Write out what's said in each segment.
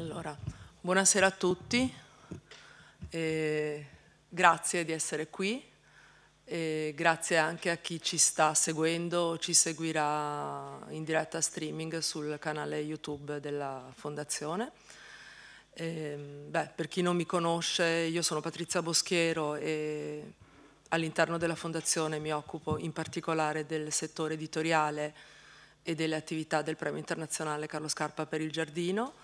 Allora, buonasera a tutti, eh, grazie di essere qui, eh, grazie anche a chi ci sta seguendo o ci seguirà in diretta streaming sul canale YouTube della Fondazione. Eh, beh, per chi non mi conosce, io sono Patrizia Boschiero e all'interno della Fondazione mi occupo in particolare del settore editoriale e delle attività del Premio Internazionale Carlo Scarpa per il Giardino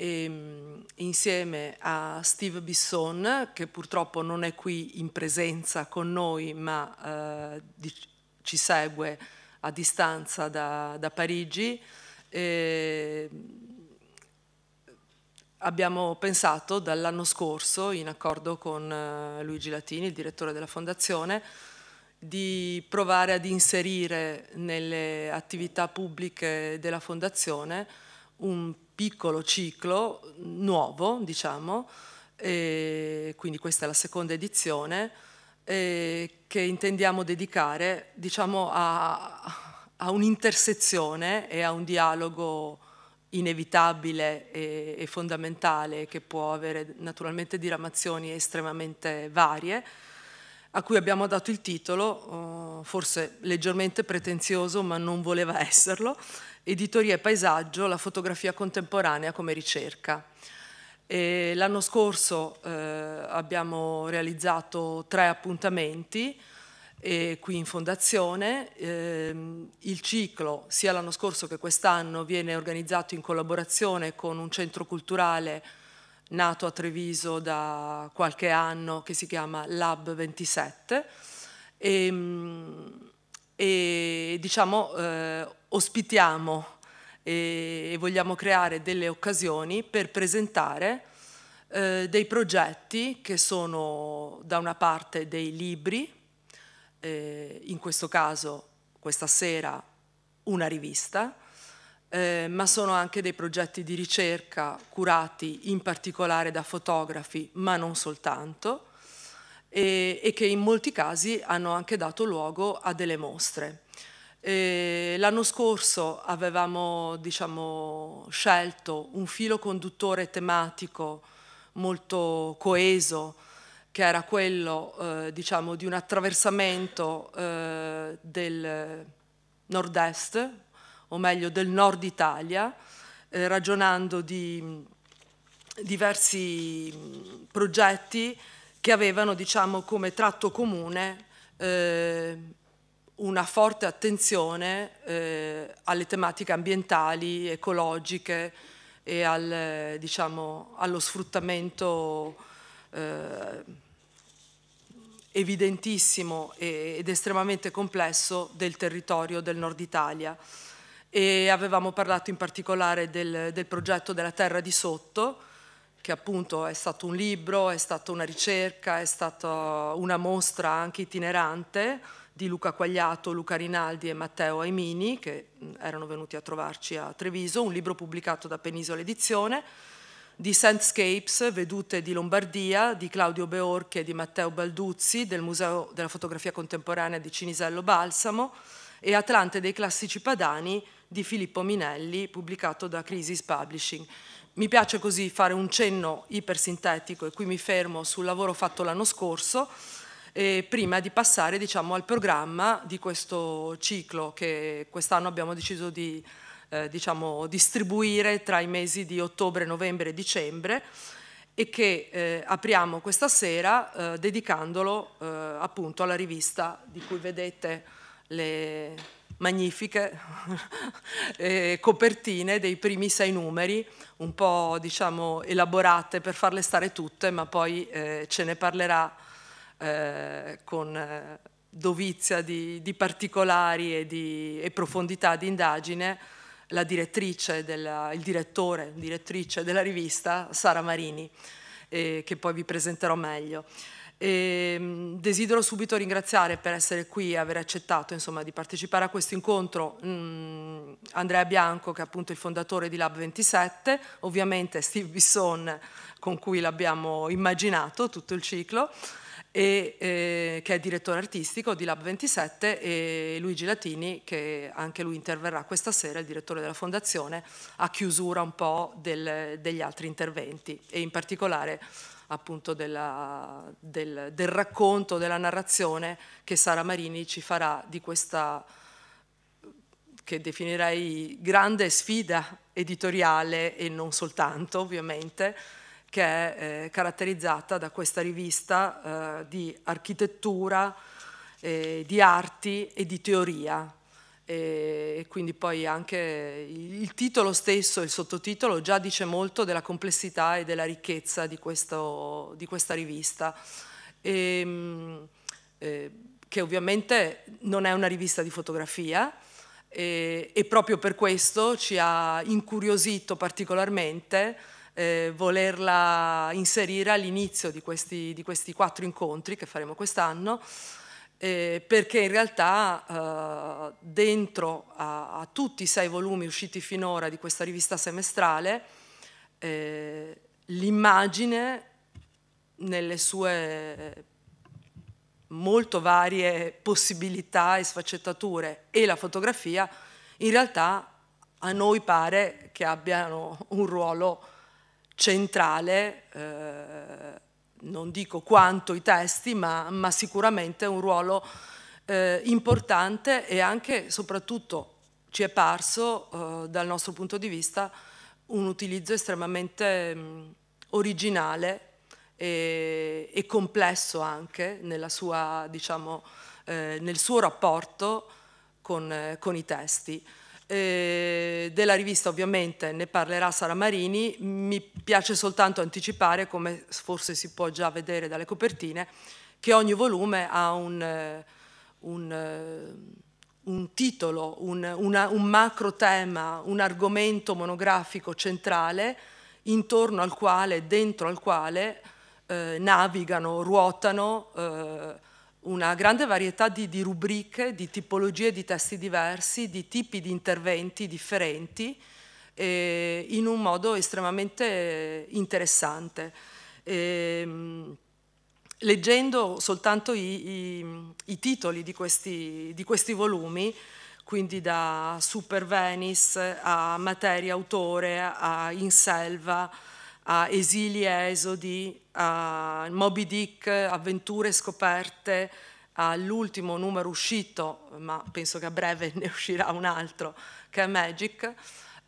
e, ehm, insieme a Steve Bisson, che purtroppo non è qui in presenza con noi, ma eh, di, ci segue a distanza da, da Parigi, eh, abbiamo pensato dall'anno scorso, in accordo con eh, Luigi Latini, il direttore della Fondazione, di provare ad inserire nelle attività pubbliche della Fondazione un piccolo ciclo nuovo, diciamo, quindi questa è la seconda edizione, che intendiamo dedicare diciamo, a, a un'intersezione e a un dialogo inevitabile e, e, fondamentale che può avere naturalmente diramazioni estremamente varie, a cui abbiamo dato il titolo, oh, forse leggermente pretenzioso ma non voleva esserlo, editoria e paesaggio, la fotografia contemporanea come ricerca. L'anno scorso eh, abbiamo realizzato tre appuntamenti eh, qui in fondazione. Eh, il ciclo, sia l'anno scorso che quest'anno, viene organizzato in collaborazione con un centro culturale nato a Treviso da qualche anno che si chiama Lab 27 e, ehm, e diciamo eh, ospitiamo e vogliamo creare delle occasioni per presentare eh, dei progetti che sono da una parte dei libri, eh, in questo caso questa sera una rivista, eh, ma sono anche dei progetti di ricerca curati in particolare da fotografi, ma non soltanto, e, e che in molti casi hanno anche dato luogo a delle mostre. L'anno scorso avevamo diciamo, scelto un filo conduttore tematico molto coeso, che era quello eh, diciamo, di un attraversamento eh, del nord-est, o meglio del nord Italia, eh, ragionando di diversi progetti che avevano diciamo, come tratto comune eh, una forte attenzione eh, alle tematiche ambientali, ecologiche e al, diciamo, allo sfruttamento eh, evidentissimo ed estremamente complesso del territorio del nord Italia e avevamo parlato in particolare del, del progetto della terra di sotto che appunto è stato un libro, è stata una ricerca, è stata una mostra anche itinerante di Luca Quagliato, Luca Rinaldi e Matteo Aimini, che erano venuti a trovarci a Treviso, un libro pubblicato da Penisola Edizione, di Sandscapes, Vedute di Lombardia, di Claudio Beorchi e di Matteo Balduzzi, del Museo della Fotografia Contemporanea di Cinisello Balsamo, e Atlante dei Classici Padani di Filippo Minelli, pubblicato da Crisis Publishing. Mi piace così fare un cenno ipersintetico e qui mi fermo sul lavoro fatto l'anno scorso, eh, prima di passare diciamo, al programma di questo ciclo che quest'anno abbiamo deciso di eh, diciamo, distribuire tra i mesi di ottobre, novembre e dicembre e che eh, apriamo questa sera eh, dedicandolo eh, appunto alla rivista di cui vedete le magnifiche eh, copertine dei primi sei numeri, un po' diciamo, elaborate per farle stare tutte, ma poi ce ne parlerà eh, con eh, dovizia di, di particolari e, di, e, profondità di indagine la direttrice, della, il direttore, direttrice della rivista Sara Marini, eh, che poi vi presenterò meglio. E ehm, desidero subito ringraziare per essere qui e aver accettato insomma, di partecipare a questo incontro mh, mm, Andrea Bianco, che è appunto il fondatore di Lab 27, ovviamente Steve Bisson, con cui l'abbiamo immaginato tutto il ciclo, e, eh, che è direttore artistico di Lab 27 e Luigi Latini che anche lui interverrà questa sera, il direttore della fondazione, a chiusura un po' del, degli altri interventi e in particolare appunto della, del, del, racconto, della narrazione che Sara Marini ci farà di questa che definirei grande sfida editoriale e non soltanto ovviamente che è eh, caratterizzata da questa rivista eh, di architettura, eh, di arti e di teoria. E, e quindi poi anche il titolo stesso, il sottotitolo, già dice molto della complessità e della ricchezza di, questo, di questa rivista. E, ehm, eh, che ovviamente non è una rivista di fotografia, e, eh, e, proprio per questo ci ha incuriosito particolarmente eh, volerla inserire all'inizio di, di questi, quattro incontri che faremo quest'anno, eh, perché in realtà eh, dentro a, a, tutti i sei volumi usciti finora di questa rivista semestrale, eh, l'immagine nelle sue molto varie possibilità e sfaccettature e la fotografia in realtà a noi pare che abbiano un ruolo centrale, eh, non dico quanto i testi, ma, ma sicuramente un ruolo eh, importante e anche, soprattutto, ci è parso, eh, dal nostro punto di vista, un utilizzo estremamente mh, mm, originale e, e, complesso anche sua, diciamo, eh, nel suo rapporto con, eh, con i testi. Eh, della rivista ovviamente ne parlerà Sara Marini, mi piace soltanto anticipare, come forse si può già vedere dalle copertine, che ogni volume ha un, eh, un, eh, un titolo, un, una, un macro tema, un argomento monografico centrale intorno al quale, dentro al quale eh, navigano, ruotano eh, una grande varietà di, di, rubriche, di tipologie di testi diversi, di tipi di interventi differenti eh, in un modo estremamente interessante. Eh, leggendo soltanto i, i, i titoli di questi, di questi, volumi, quindi da Super Venice a Materia Autore a In Selva, a esili e esodi, a Moby Dick, avventure scoperte, all'ultimo numero uscito, ma penso che a breve ne uscirà un altro, che è Magic.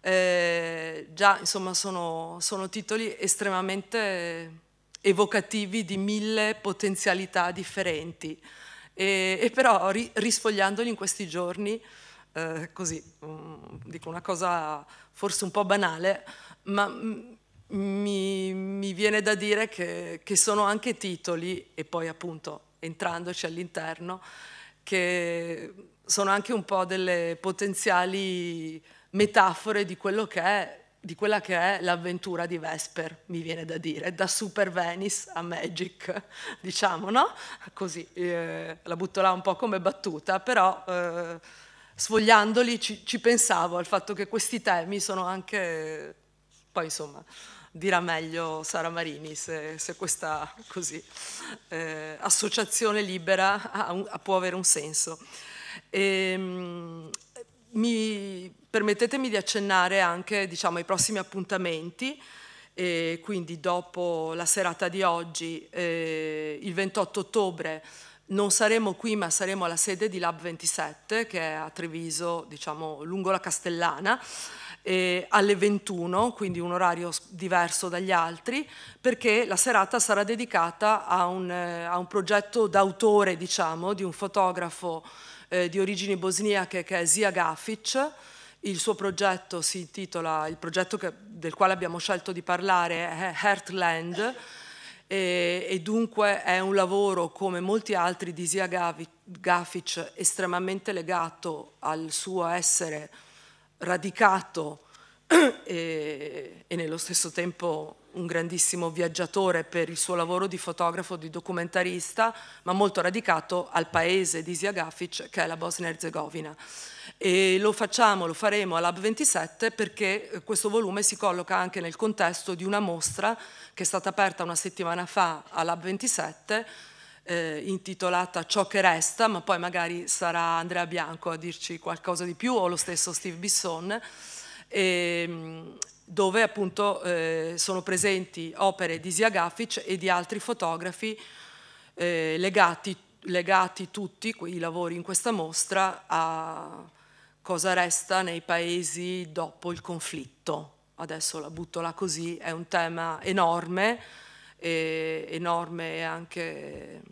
Eh, già, insomma, sono, sono titoli estremamente evocativi di mille potenzialità differenti. E, e, però ri, risfogliandoli in questi giorni, eh, così, um, dico una cosa forse un po' banale, ma mh, mm, mi, mi viene da dire che, che, sono anche titoli, e poi appunto entrandoci all'interno, che sono anche un po' delle potenziali metafore di, è, di quella che è l'avventura di Vesper, mi viene da dire, da Super Venice a Magic, diciamo, no? Così, eh, la butto là un po' come battuta, però eh, sfogliandoli ci, ci pensavo al fatto che questi temi sono anche, poi insomma, dirà meglio Sara Marini se, se questa così, eh, associazione libera ha ha, può avere un senso. E, ehm, mi, permettetemi di accennare anche diciamo, ai prossimi appuntamenti. E quindi dopo la serata di oggi, eh, il 28 ottobre, non saremo qui ma saremo alla sede di Lab 27 che è a Treviso, diciamo lungo la Castellana eh, alle 21, quindi un orario diverso dagli altri, perché la serata sarà dedicata a un, eh, a un progetto d'autore, diciamo, di un fotografo eh, di origini bosniache che è Zia Gafic. Il suo progetto si intitola, il progetto che, del quale abbiamo scelto di parlare è Heartland e, e dunque è un lavoro come molti altri di Zia Gafic estremamente legato al suo essere radicato e, e, nello stesso tempo un grandissimo viaggiatore per il suo lavoro di fotografo, di documentarista, ma molto radicato al paese di Ziagafic che è la Bosnia Herzegovina. E lo facciamo, lo faremo all'Ab 27 perché eh, questo volume si colloca anche nel contesto di una mostra che è stata aperta una settimana fa all'Ab 27 eh, intitolata Ciò che resta, ma poi magari sarà Andrea Bianco a dirci qualcosa di più o lo stesso Steve Bisson, e, ehm, dove appunto eh, sono presenti opere di Zia Gaffic e di altri fotografi eh, legati, legati tutti i lavori in questa mostra a cosa resta nei paesi dopo il conflitto. Adesso la butto là così, è un tema enorme e, enorme e anche,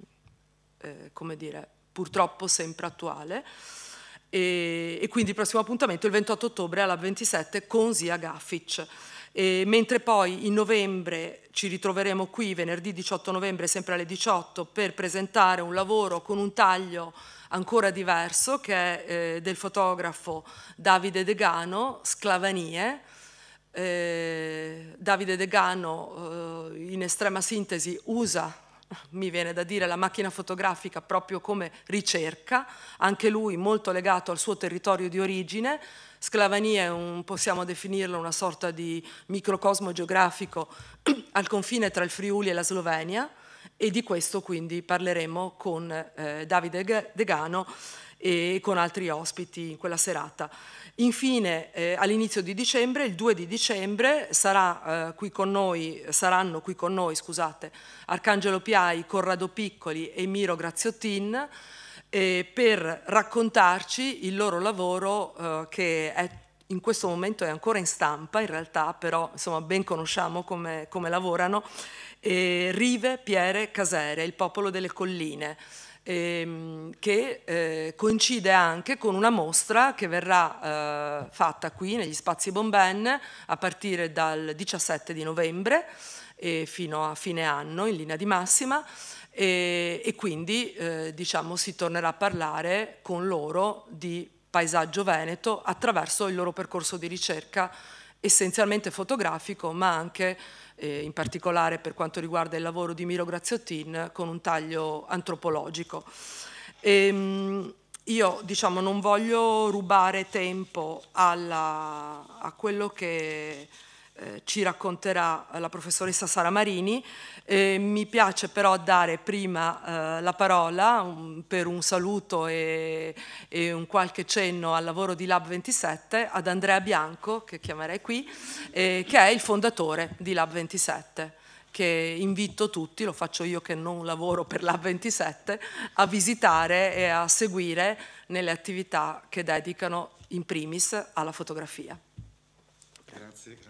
eh, come dire, purtroppo sempre attuale. E, e, quindi il prossimo appuntamento è il 28 ottobre alla 27 con Zia Gaffic. E mentre poi in novembre ci ritroveremo qui, venerdì 18 novembre, sempre alle 18, per presentare un lavoro con un taglio ancora diverso che è eh, del fotografo Davide Degano, Sclavanie, eh, Davide Degano eh, in estrema sintesi, usa mi viene da dire, la macchina fotografica proprio come ricerca, anche lui molto legato al suo territorio di origine. Sclavania è un, possiamo definirlo una sorta di microcosmo geografico al confine tra il Friuli e la Slovenia e di questo quindi parleremo con eh, Davide Degano e con altri ospiti in quella serata. Infine, eh, all'inizio di dicembre, il 2 di dicembre, sarà, eh, qui noi, saranno qui con noi scusate, Arcangelo Piai, Corrado Piccoli e Miro Graziottin eh, per raccontarci il loro lavoro eh, che è, in questo momento è ancora in stampa, in realtà però insomma, ben conosciamo come, come lavorano, eh, Rive, Piere, Casere, il popolo delle colline ehm, che eh, coincide anche con una mostra che verrà eh, fatta qui negli spazi Bomben a partire dal 17 di novembre e fino a fine anno in linea di massima e, e quindi eh, diciamo, si tornerà a parlare con loro di paesaggio veneto attraverso il loro percorso di ricerca essenzialmente fotografico ma anche eh, in particolare per quanto riguarda il lavoro di Miro Graziottin, con un taglio antropologico. E, ehm, io diciamo, non voglio rubare tempo alla, a quello che eh, ci racconterà la professoressa Sara Marini. Eh, mi piace però dare prima eh, la parola un, per un saluto e, e, un qualche cenno al lavoro di Lab 27 ad Andrea Bianco, che chiamerei qui, eh, che è il fondatore di Lab 27 che invito tutti, lo faccio io che non lavoro per Lab 27, a visitare e a seguire nelle attività che dedicano in primis alla fotografia. Grazie, grazie.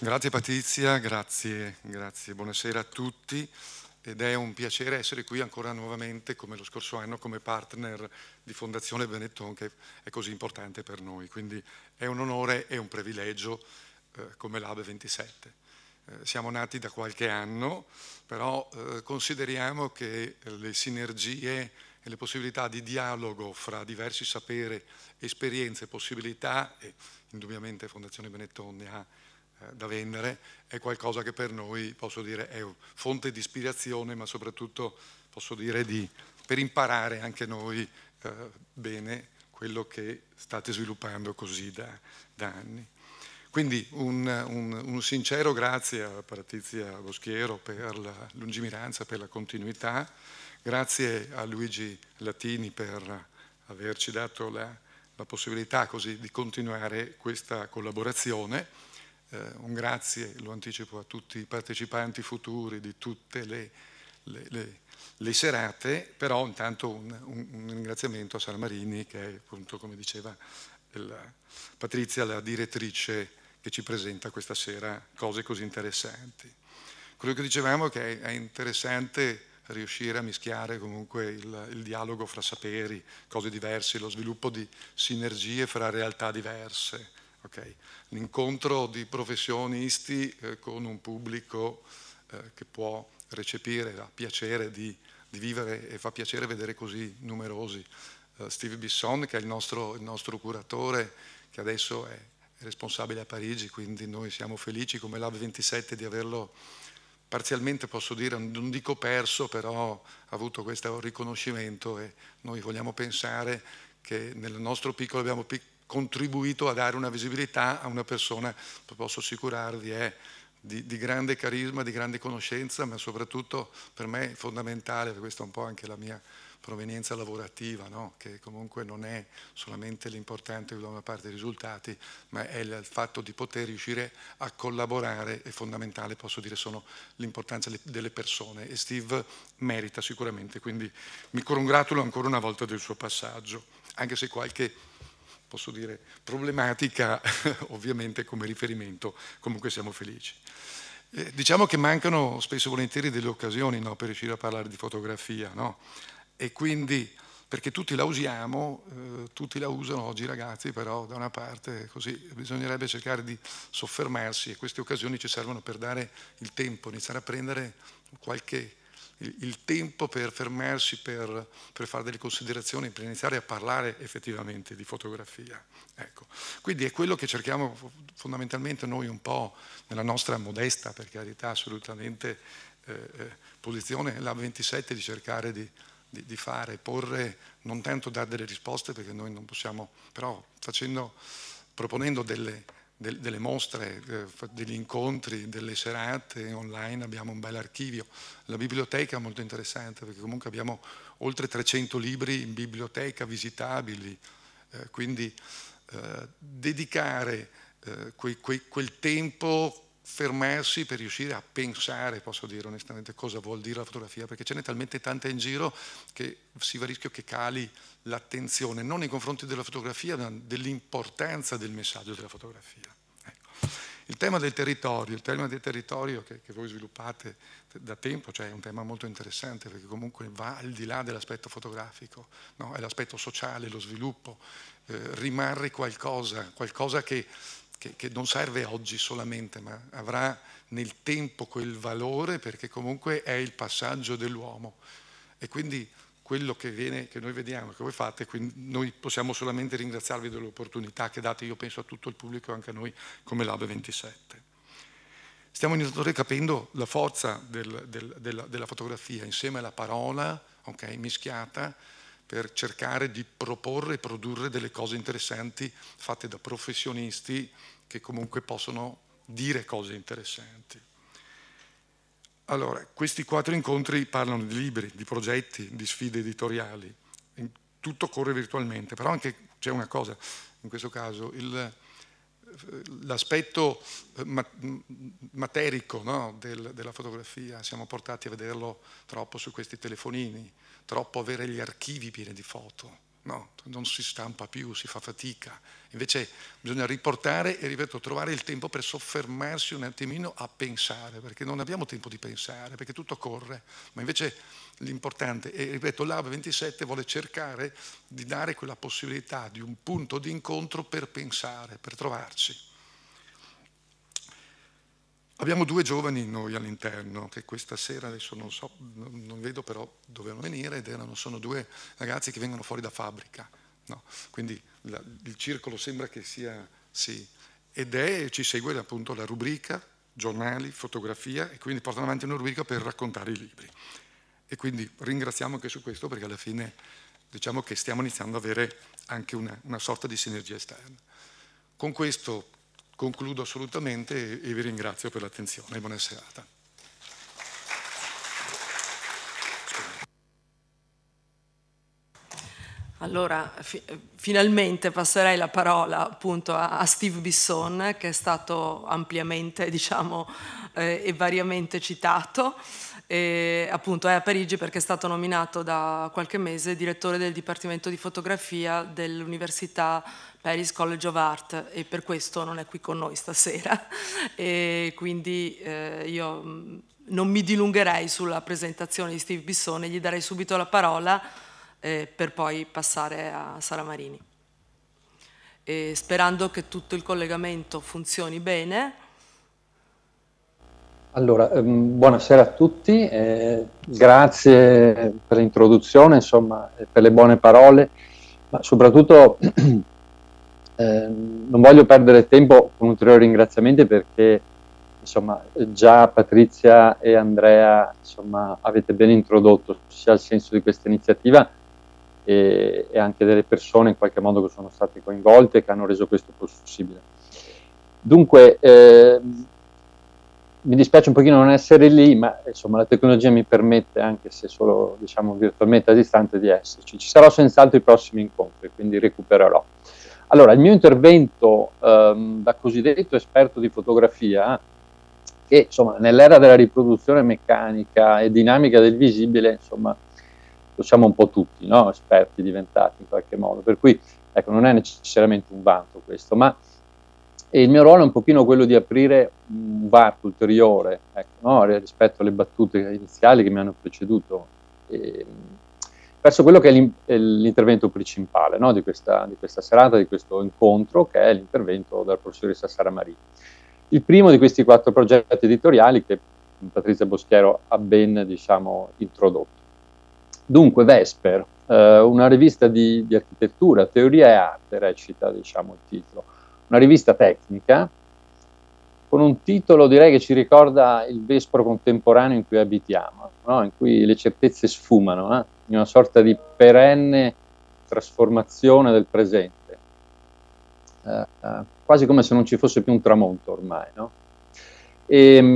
Grazie Patrizia, grazie, grazie, buonasera a tutti ed è un piacere essere qui ancora nuovamente come lo scorso anno come partner di Fondazione Benetton che è così importante per noi, quindi è un onore e un privilegio eh, come Lab 27. Eh, siamo nati da qualche anno, però eh, consideriamo che le sinergie e le possibilità di dialogo fra diversi sapere, esperienze, possibilità, e indubbiamente Fondazione Benetton ne ha eh, da vendere, è qualcosa che per noi, posso dire, è fonte di ispirazione, ma soprattutto, posso dire, di, per imparare anche noi eh, bene quello che state sviluppando così da, da anni. Quindi un, un, un, sincero grazie a Patrizia Boschiero per la lungimiranza, per la continuità, grazie a Luigi Latini per averci dato la, la possibilità così di continuare questa collaborazione eh, un grazie, lo anticipo a tutti i partecipanti futuri di tutte le, le, le, le serate, però intanto un, un, un, ringraziamento a San che è appunto, come diceva la Patrizia, la direttrice che ci presenta questa sera cose così interessanti. Quello che dicevamo è che è interessante riuscire a mischiare comunque il, il, dialogo fra saperi, cose diverse, lo sviluppo di sinergie fra realtà diverse. Okay. L'incontro di professionisti eh, con un pubblico eh, che può recepire, ha piacere di, di, vivere e fa piacere vedere così numerosi. Eh, Steve Bisson, che è il nostro, il nostro, curatore, che adesso è responsabile a Parigi, quindi noi siamo felici come Lab 27 di averlo parzialmente, posso dire, non dico perso, però ha avuto questo riconoscimento e noi vogliamo pensare che nel nostro piccolo abbiamo piccolo contribuito a dare una visibilità a una persona, posso assicurarvi, è eh, di, di, grande carisma, di grande conoscenza, ma soprattutto per me è fondamentale, questa è un po' anche la mia provenienza lavorativa, no? che comunque non è solamente l'importante da una parte i risultati, ma è il fatto di poter riuscire a collaborare, è fondamentale, posso dire, sono l'importanza delle persone e Steve merita sicuramente, quindi mi congratulo ancora una volta del suo passaggio, anche se qualche posso dire, problematica, ovviamente come riferimento, comunque siamo felici. Eh, diciamo che mancano spesso e volentieri delle occasioni no, per riuscire a parlare di fotografia, no? E quindi, perché tutti la usiamo, eh, tutti la usano oggi i ragazzi, però da una parte così bisognerebbe cercare di soffermarsi e queste occasioni ci servono per dare il tempo, iniziare a prendere qualche il, il tempo per fermarsi, per, per, fare delle considerazioni, per iniziare a parlare effettivamente di fotografia. Ecco. Quindi è quello che cerchiamo fondamentalmente noi un po' nella nostra modesta, per carità, assolutamente eh, eh posizione, la 27, di cercare di, di, di, fare, porre, non tanto dare delle risposte perché noi non possiamo, però facendo, proponendo delle del, delle mostre, eh, degli incontri, delle serate online, abbiamo un bel archivio. La biblioteca è molto interessante perché comunque abbiamo oltre 300 libri in biblioteca visitabili, eh, quindi eh, dedicare eh, quei, quei, quel tempo fermarsi per riuscire a pensare, posso dire onestamente, cosa vuol dire la fotografia, perché ce n'è talmente tanta in giro che si va a rischio che cali l'attenzione, non nei confronti della fotografia, ma dell'importanza del messaggio della fotografia. Ecco. Il tema del territorio, il tema del territorio che, che voi sviluppate da tempo, cioè è un tema molto interessante perché comunque va al di là dell'aspetto fotografico, no? è l'aspetto sociale, lo sviluppo, eh, rimarre qualcosa, qualcosa che che, che non serve oggi solamente, ma avrà nel tempo quel valore perché comunque è il passaggio dell'uomo. E quindi quello che, viene, che, noi vediamo, che voi fate, noi possiamo solamente ringraziarvi dell'opportunità che date, io penso a tutto il pubblico e anche a noi come Lab 27. Stiamo inoltre capendo la forza del, del, della, della, fotografia insieme alla parola, okay, mischiata, per cercare di proporre e produrre delle cose interessanti fatte da professionisti che comunque possono dire cose interessanti. Allora, questi quattro incontri parlano di libri, di progetti, di sfide editoriali, tutto corre virtualmente, però anche c'è una cosa, in questo caso l'aspetto eh, materico no, del, della fotografia, siamo portati a vederlo troppo su questi telefonini, troppo avere gli archivi pieni di foto, no, non si stampa più, si fa fatica. Invece bisogna riportare e, ripeto, trovare il tempo per soffermarsi un attimino a pensare, perché non abbiamo tempo di pensare, perché tutto corre. Ma invece l'importante, e ripeto, l'AB 27 vuole cercare di dare quella possibilità di un punto di incontro per pensare, per trovarci. Abbiamo due giovani noi all'interno che questa sera, adesso non so, non vedo però dovevano venire ed erano, sono due ragazzi che vengono fuori da fabbrica. No? Quindi la, il circolo sembra che sia, sì, ed è, ci segue appunto la rubrica, giornali, fotografia e quindi portano avanti una rubrica per raccontare i libri. E quindi ringraziamo anche su questo perché alla fine diciamo che stiamo iniziando ad avere anche una, una sorta di sinergia esterna. Con questo concludo assolutamente e vi ringrazio per l'attenzione buona serata. Allora, fi finalmente passerei la parola appunto a, a, Steve Bisson, che è stato ampiamente, diciamo, eh, e variamente citato. E, appunto è a Parigi perché è stato nominato da qualche mese direttore del Dipartimento di Fotografia dell'Università Paris College of Art e per questo non è qui con noi stasera. E quindi eh, io mm, non mi dilungherei sulla presentazione di Steve Bissone, gli darei subito la parola eh, per poi passare a Sara Marini. E sperando che tutto il collegamento funzioni bene. Allora, ehm, buonasera a tutti, eh, grazie per l'introduzione, insomma, eh, per le buone parole, ma soprattutto Ehm, non voglio perdere tempo con ulteriori ringraziamenti perché insomma, già Patrizia e Andrea insomma, avete ben introdotto sia il senso di questa iniziativa e, e, anche delle persone in qualche modo che sono state coinvolte e che hanno reso questo possibile. Dunque, eh, mi dispiace un pochino non essere lì, ma insomma, la tecnologia mi permette, anche se solo diciamo, virtualmente a distanza, di esserci. Ci sarò senz'altro i prossimi incontri, quindi recupererò. Allora, il mio intervento ehm, da cosiddetto esperto di fotografia, che insomma, nell'era della riproduzione meccanica e dinamica del visibile, insomma, lo siamo un po' tutti, no? esperti diventati in qualche modo, per cui ecco, non è necessariamente un vanto questo, ma il mio ruolo è un pochino quello di aprire un varco ulteriore ecco, no? rispetto alle battute iniziali che mi hanno preceduto. E, ehm, verso quello che è l'intervento principale no, di, questa, di, questa, serata, di questo incontro, che è l'intervento della professoressa Sara Marini. Il primo di questi quattro progetti editoriali che Patrizia Boschiero ha ben diciamo, introdotto. Dunque, Vesper, eh, una rivista di, di, architettura, teoria e arte, recita diciamo, il titolo, una rivista tecnica con un titolo direi che ci ricorda il Vespro contemporaneo in cui abitiamo, no? in cui le certezze sfumano, eh? in una sorta di perenne trasformazione del presente, eh, eh quasi come se non ci fosse più un tramonto ormai. No? E, ehm,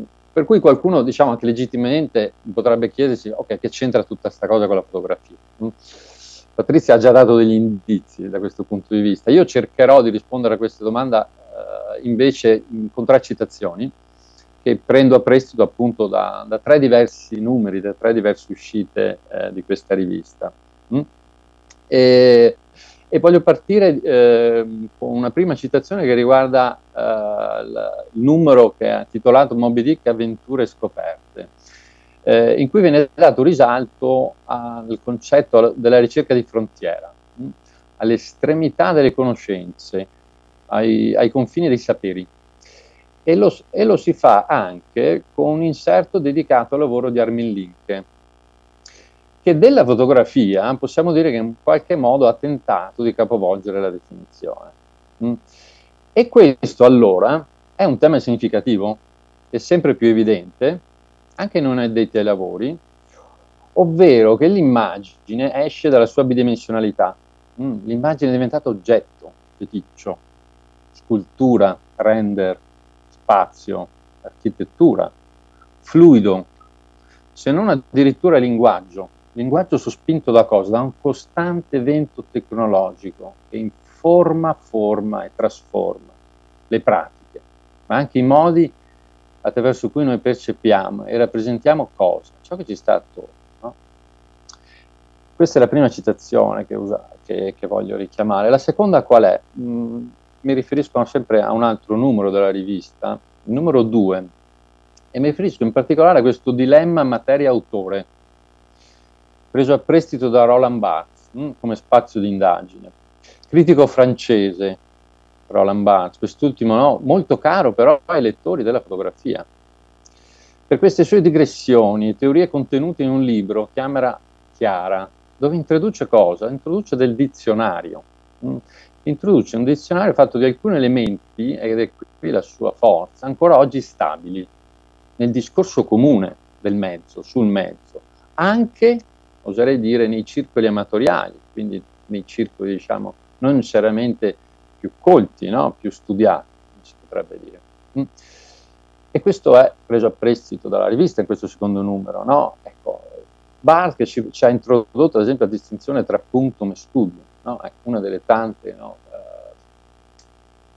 mh, per cui qualcuno, diciamo anche legittimamente, potrebbe chiedersi, ok, che c'entra tutta questa cosa con la fotografia? Mh? Patrizia ha già dato degli indizi da questo punto di vista. Io cercherò di rispondere a questa domanda eh, invece in contraccitazioni, che prendo a prestito appunto da, da, tre diversi numeri, da tre diverse uscite eh, di questa rivista. Mm? E, e, voglio partire eh, con una prima citazione che riguarda eh, il numero che ha titolato Moby Dick Avventure scoperte, eh, in cui viene dato risalto al concetto della ricerca di frontiera, mm? all'estremità delle conoscenze, ai, ai confini dei saperi e lo, e lo, si fa anche con un inserto dedicato al lavoro di Armin Linke, che della fotografia possiamo dire che in qualche modo ha tentato di capovolgere la definizione. Mm. E questo allora è un tema significativo, è sempre più evidente, anche non addetti ai lavori, ovvero che l'immagine esce dalla sua bidimensionalità, mm. l'immagine è diventata oggetto, feticcio, scultura, render, spazio, architettura, fluido, se non addirittura linguaggio. Linguaggio sospinto da cosa? Da un costante vento tecnologico che informa, forma e trasforma le pratiche, ma anche i modi attraverso cui noi percepiamo e rappresentiamo cosa, ciò che ci sta attorno. No? Questa è la prima citazione che, usa, che, che, voglio richiamare. La seconda qual è? Mm, mi riferisco sempre a un altro numero della rivista, il numero 2, e mi riferisco in particolare a questo dilemma materia-autore, preso a prestito da Roland Barthes mh, mm, come spazio di indagine. Critico francese, Roland Barthes, quest'ultimo no, molto caro però ai lettori della fotografia. Per queste sue digressioni e teorie contenute in un libro, Camera Chiara, dove introduce cosa? Introduce del dizionario. Mh, mm, introduce un dizionario fatto di alcuni elementi, ed è qui la sua forza, ancora oggi stabili nel discorso comune del mezzo, sul mezzo, anche, oserei dire, nei circoli amatoriali, quindi nei circoli, diciamo, non necessariamente più colti, no? più studiati, si potrebbe dire. Mm? E questo è preso a prestito dalla rivista in questo secondo numero, no? Ecco, Barth ci, ci ha introdotto, ad esempio, la distinzione tra punctum e studio, no? è una delle tante no? eh,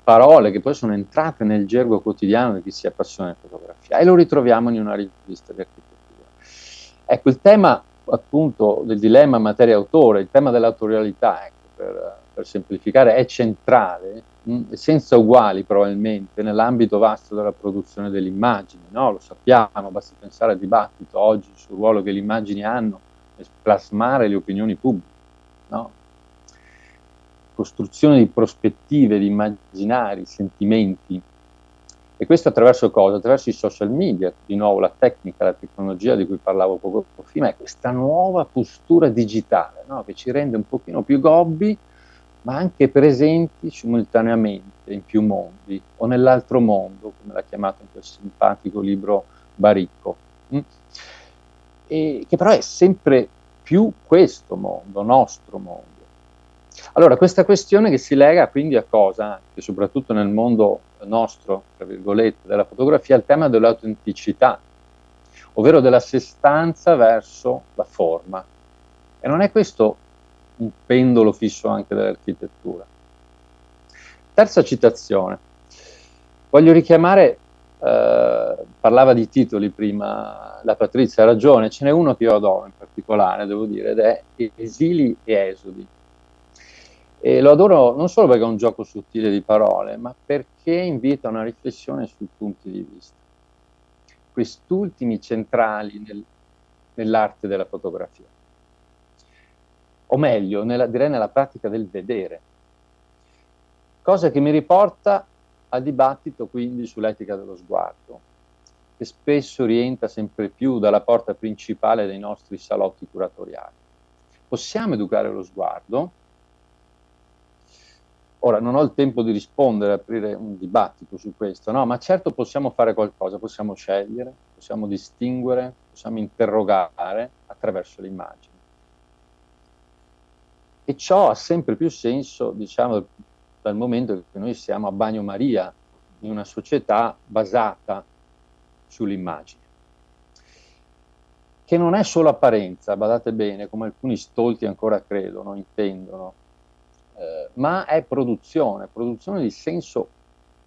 parole che poi sono entrate nel gergo quotidiano di chi si appassiona di fotografia e lo ritroviamo in una rivista di architettura. Ecco, il tema appunto del dilemma materia-autore, il tema dell'autorialità, ecco, per, per, semplificare, è centrale, mh, mm, senza uguali probabilmente, nell'ambito vasto della produzione delle immagini, no? lo sappiamo, basti pensare al dibattito oggi sul ruolo che le immagini hanno nel plasmare le opinioni pubbliche costruzione di prospettive, di immaginari, sentimenti. E questo attraverso cosa? Attraverso i social media, di nuovo la tecnica, la tecnologia di cui parlavo poco prima, è questa nuova postura digitale no? che ci rende un pochino più gobbi, ma anche presenti simultaneamente in più mondi o nell'altro mondo, come l'ha chiamato in quel simpatico libro Baricco, mh? Mm? e, che però è sempre più questo mondo, nostro mondo allora, questa questione che si lega quindi a cosa? Che soprattutto nel mondo nostro, tra virgolette, della fotografia, al tema dell'autenticità, ovvero della sestanza verso la forma. E non è questo un pendolo fisso anche dell'architettura. Terza citazione. Voglio richiamare, eh, parlava di titoli prima la Patrizia, ha ragione, ce n'è uno che io adoro in particolare, devo dire, ed è Esili e Esodi e lo adoro non solo perché è un gioco sottile di parole, ma perché invita a una riflessione sui punti di vista. Quest'ultimi centrali nel, nell'arte della fotografia. O meglio, nella, direi nella pratica del vedere. Cosa che mi riporta al dibattito quindi sull'etica dello sguardo, che spesso rientra sempre più dalla porta principale dei nostri salotti curatoriali. Possiamo educare lo sguardo Ora, non ho il tempo di rispondere, aprire un dibattito su questo, no? ma certo possiamo fare qualcosa, possiamo scegliere, possiamo distinguere, possiamo interrogare attraverso le immagini. E ciò ha sempre più senso, diciamo, dal momento che noi siamo a bagnomaria in una società basata sull'immagine, che non è solo apparenza, badate bene, come alcuni stolti ancora credono, intendono, eh, ma è produzione, produzione di senso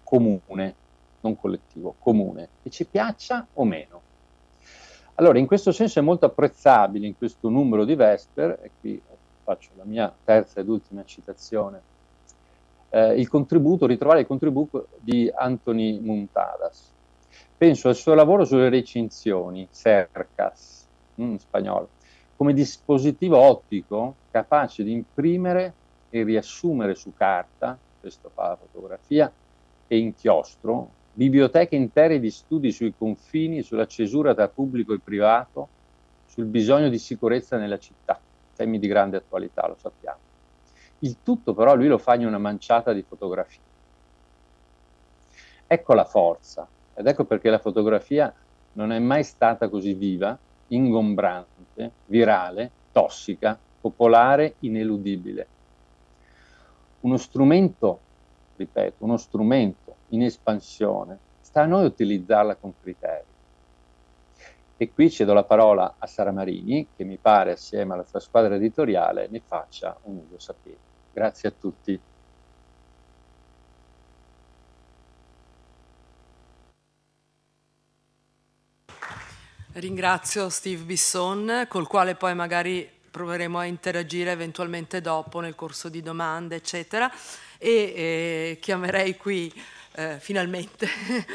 comune, non collettivo, comune, che ci piaccia o meno. Allora, in questo senso è molto apprezzabile in questo numero di Vesper, e qui faccio la mia terza ed ultima citazione, eh, il contributo, ritrovare il contributo di Anthony Muntadas. Penso al suo lavoro sulle recinzioni, cercas, mm, in spagnolo, come dispositivo ottico capace di imprimere e riassumere su carta, questo fa la fotografia, e inchiostro, biblioteche intere di studi sui confini, sulla cesura tra pubblico e privato, sul bisogno di sicurezza nella città, temi di grande attualità, lo sappiamo. Il tutto però lui lo fa in una manciata di fotografie. Ecco la forza, ed ecco perché la fotografia non è mai stata così viva, ingombrante, virale, tossica, popolare, ineludibile uno strumento, ripeto, uno strumento in espansione, sta a noi utilizzarla con criteri. E qui cedo la parola a Sara Marini, che mi pare, assieme alla sua squadra editoriale, ne faccia un uso sapiente. Grazie a tutti. Ringrazio Steve Bisson, col quale poi magari proveremo a interagire eventualmente dopo nel corso di domande, eccetera. E eh, chiamerei qui eh, finalmente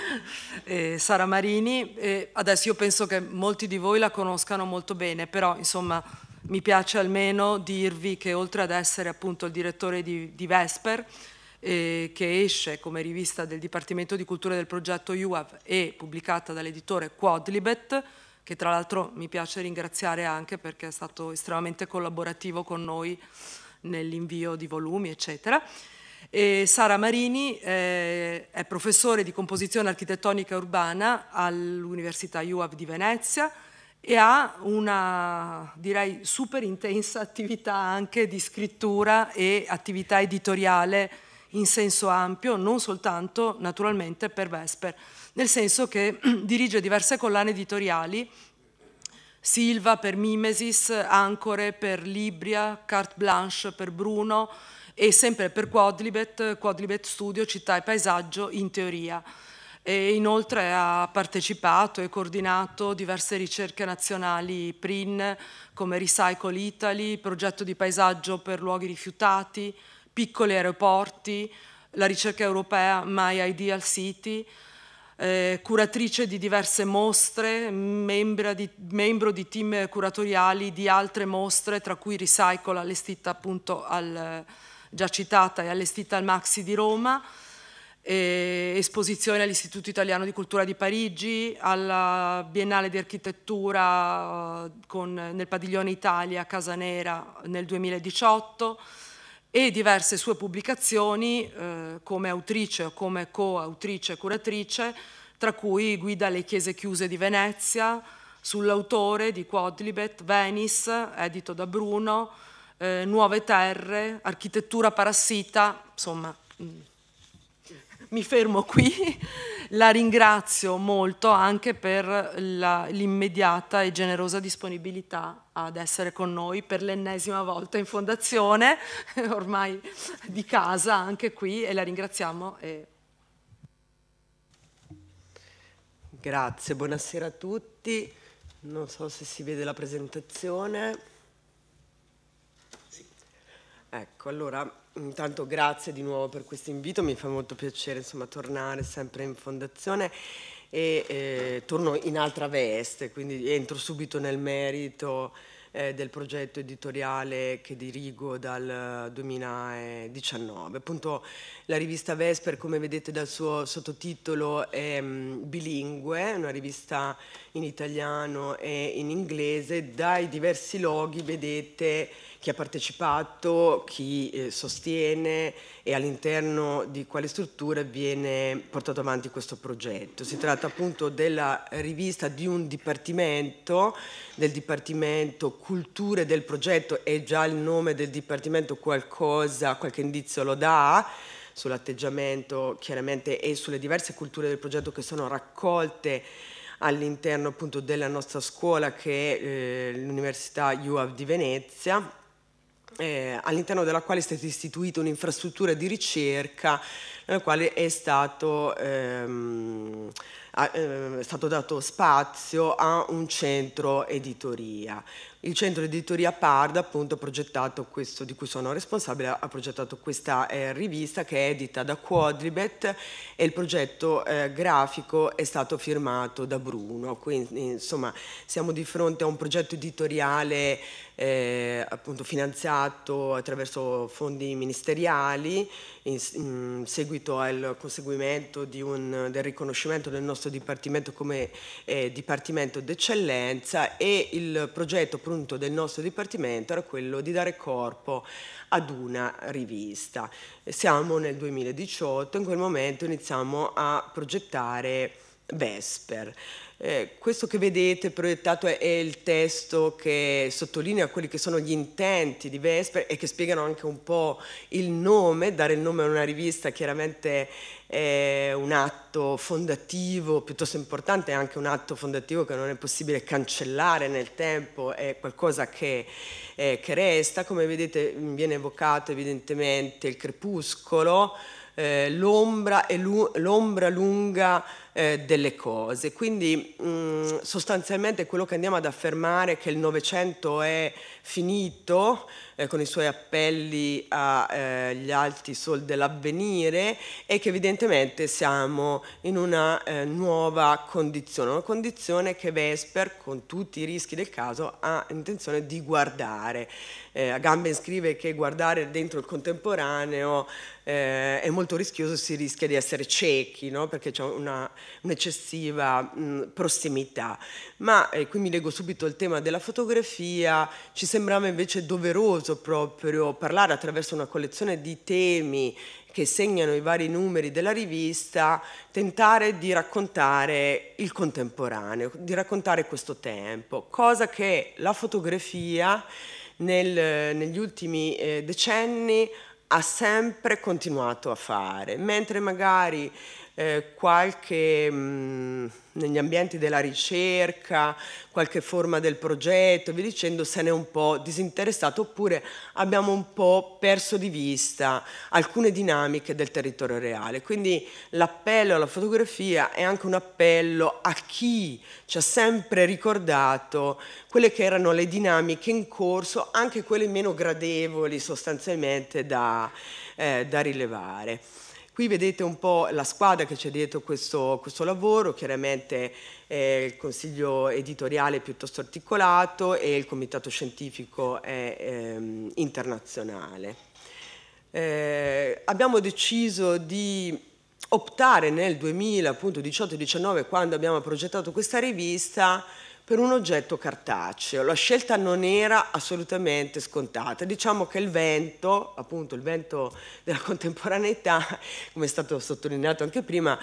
eh, Sara Marini. adesso io penso che molti di voi la conoscano molto bene, però insomma mi piace almeno dirvi che oltre ad essere appunto il direttore di, di Vesper, eh, che esce come rivista del Dipartimento di Cultura del progetto UAV e pubblicata dall'editore Quadlibet, che tra l'altro mi piace ringraziare anche perché è stato estremamente collaborativo con noi nell'invio di volumi, eccetera. E Sara Marini eh, è professore di composizione architettonica urbana all'Università UAV di Venezia e ha una, direi, super intensa attività anche di scrittura e attività editoriale in senso ampio, non soltanto naturalmente per Vesper nel senso che dirige diverse collane editoriali, Silva per Mimesis, Ancore per Libria, Carte Blanche per Bruno e sempre per Quadlibet, Quadlibet Studio, Città e Paesaggio in teoria. E inoltre ha partecipato e coordinato diverse ricerche nazionali PRIN come Recycle Italy, progetto di paesaggio per luoghi rifiutati, piccoli aeroporti, la ricerca europea My Ideal City, eh, curatrice di diverse mostre, di, membro di team curatoriali di altre mostre, tra cui Recycle, allestita appunto al, già citata e allestita al Maxi di Roma, eh, esposizione all'Istituto Italiano di Cultura di Parigi, alla Biennale di Architettura eh, con, nel Padiglione Italia Casa Nera, nel 2018 e diverse sue pubblicazioni eh, come autrice o come coautrice e curatrice, tra cui Guida alle chiese chiuse di Venezia, sull'autore di Quodlibet, Venice, edito da Bruno, eh, Nuove Terre, Architettura parassita, insomma... Mm, mi fermo qui, la ringrazio molto anche per l'immediata e generosa disponibilità ad essere con noi per l'ennesima volta in fondazione, ormai di casa anche qui e la ringraziamo. E... Grazie, buonasera a tutti, non so se si vede la presentazione. Ecco, allora Intanto mm, grazie di nuovo per questo invito, mi fa molto piacere insomma, tornare sempre in fondazione e eh, torno in altra veste, quindi entro subito nel merito eh, del progetto editoriale che dirigo dal 2019. Appunto la rivista Vesper, come vedete dal suo sottotitolo, è mh, mm, bilingue, una rivista in italiano e in inglese, dai diversi loghi vedete chi ha partecipato, chi eh, sostiene e all'interno di quale struttura viene portato avanti questo progetto. Si tratta appunto della rivista di un dipartimento, del dipartimento culture del progetto è già il nome del dipartimento qualcosa, qualche indizio lo dà sull'atteggiamento chiaramente e sulle diverse culture del progetto che sono raccolte all'interno appunto della nostra scuola che è eh, l'Università UAV di Venezia eh, all'interno della quale è stata istituita un'infrastruttura di ricerca nella quale è stato, ehm, a, eh, stato, dato spazio a un centro editoria. Il centro editoria Parda, appunto, ha progettato questo, di cui sono responsabile, ha progettato questa eh, rivista che è edita da Quadribet e il progetto eh, grafico è stato firmato da Bruno. Quindi, insomma, siamo di fronte a un progetto editoriale eh, appunto finanziato attraverso fondi ministeriali in, in seguito al conseguimento un, del riconoscimento del nostro Dipartimento come eh, Dipartimento d'eccellenza e il progetto appunto del nostro Dipartimento era quello di dare corpo ad una rivista. Siamo nel 2018, in quel momento iniziamo a progettare Vesper. Eh, questo che vedete proiettato è, è, il testo che sottolinea quelli che sono gli intenti di Vesper e che spiegano anche un po' il nome, dare il nome a una rivista chiaramente è un atto fondativo piuttosto importante, è anche un atto fondativo che non è possibile cancellare nel tempo, è qualcosa che, eh, che resta, come vedete mm, viene evocato evidentemente il crepuscolo, eh, l'ombra, l'ombra lunga eh, delle cose. Quindi mh, mm, sostanzialmente quello che andiamo ad affermare è che il Novecento è finito eh, con i suoi appelli agli eh, alti sol dell'avvenire e che evidentemente siamo in una eh, nuova condizione, una condizione che Vesper, con tutti i rischi del caso, ha intenzione di guardare. Eh, Agamben scrive che guardare dentro il contemporaneo eh, è molto rischioso, si rischia di essere ciechi, no? perché c'è una un'eccessiva mm, prossimità. Ma, e eh, qui mi leggo subito al tema della fotografia, ci sembrava invece doveroso proprio parlare attraverso una collezione di temi che segnano i vari numeri della rivista, tentare di raccontare il contemporaneo, di raccontare questo tempo, cosa che la fotografia nel, negli ultimi eh, decenni ha sempre continuato a fare, mentre magari eh, qualche, mh, mm, negli ambienti della ricerca, qualche forma del progetto, vi dicendo se ne è un po' disinteressato oppure abbiamo un po' perso di vista alcune dinamiche del territorio reale. Quindi l'appello alla fotografia è anche un appello a chi ci ha sempre ricordato quelle che erano le dinamiche in corso, anche quelle meno gradevoli sostanzialmente da, eh, da rilevare. Qui vedete un po' la squadra che c'è dietro questo, questo lavoro, chiaramente eh, il consiglio editoriale piuttosto articolato e il comitato scientifico è ehm, internazionale. Eh, abbiamo deciso di optare nel 2018-19, quando abbiamo progettato questa rivista, per un oggetto cartaceo. La scelta non era assolutamente scontata. Diciamo che il vento, appunto il vento della contemporaneità, come è stato sottolineato anche prima,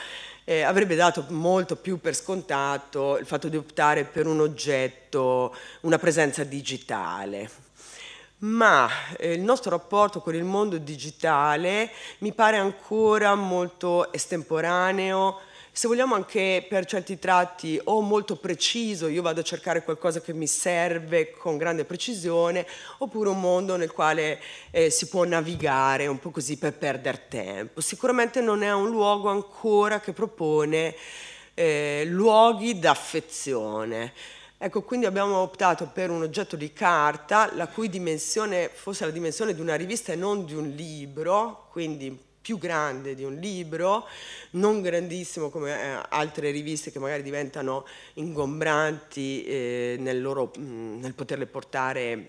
eh, avrebbe dato molto più per scontato il fatto di optare per un oggetto, una presenza digitale. Ma eh, il nostro rapporto con il mondo digitale mi pare ancora molto estemporaneo, se vogliamo anche per certi tratti o molto preciso, io vado a cercare qualcosa che mi serve con grande precisione, oppure un mondo nel quale eh, si può navigare un po' così per perdere tempo. Sicuramente non è un luogo ancora che propone eh, luoghi d'affezione. Ecco, quindi abbiamo optato per un oggetto di carta la cui dimensione fosse la dimensione di una rivista e non di un libro, quindi più grande di un libro, non grandissimo come eh, altre riviste che magari diventano ingombranti eh, nel, loro, mh, mm, nel poterle portare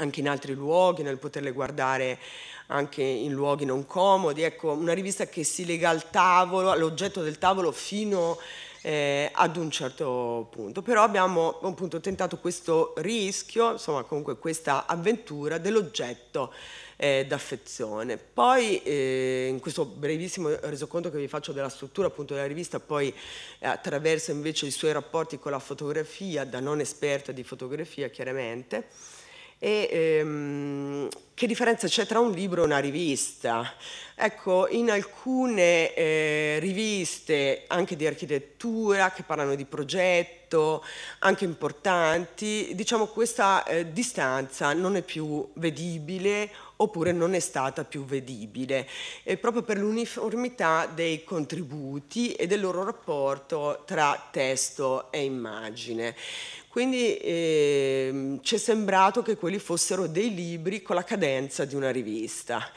anche in altri luoghi, nel poterle guardare anche in luoghi non comodi. Ecco, una rivista che si lega al tavolo, all'oggetto del tavolo fino eh, ad un certo punto. Però abbiamo appunto tentato questo rischio, insomma comunque questa avventura dell'oggetto eh, d'affezione. Poi eh, in questo brevissimo resoconto che vi faccio della struttura appunto della rivista, poi eh, attraverso invece i suoi rapporti con la fotografia, da non esperta di fotografia chiaramente, e ehm, che differenza c'è tra un libro e una rivista? Ecco, in alcune eh, riviste anche di architettura che parlano di progetto, anche importanti, diciamo questa eh, distanza non è più vedibile oppure non è stata più vedibile, eh, proprio per l'uniformità dei contributi e del loro rapporto tra testo e immagine. Quindi eh, ci è sembrato che quelli fossero dei libri con la cadenza di una rivista.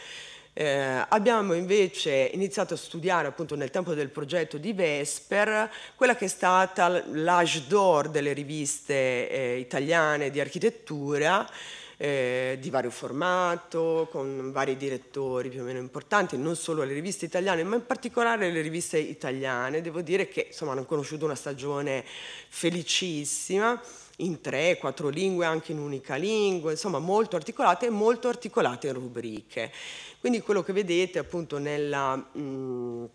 Eh, abbiamo invece iniziato a studiare appunto nel tempo del progetto di Vesper quella che è stata l'age d'or delle riviste eh, italiane di architettura eh, di vario formato, con vari direttori più o meno importanti, non solo le riviste italiane, ma in particolare le riviste italiane. Devo dire che insomma, hanno conosciuto una stagione felicissima in tre, quattro lingue, anche in unica lingua, insomma molto articolate e molto articolate in rubriche. Quindi quello che vedete appunto nella... in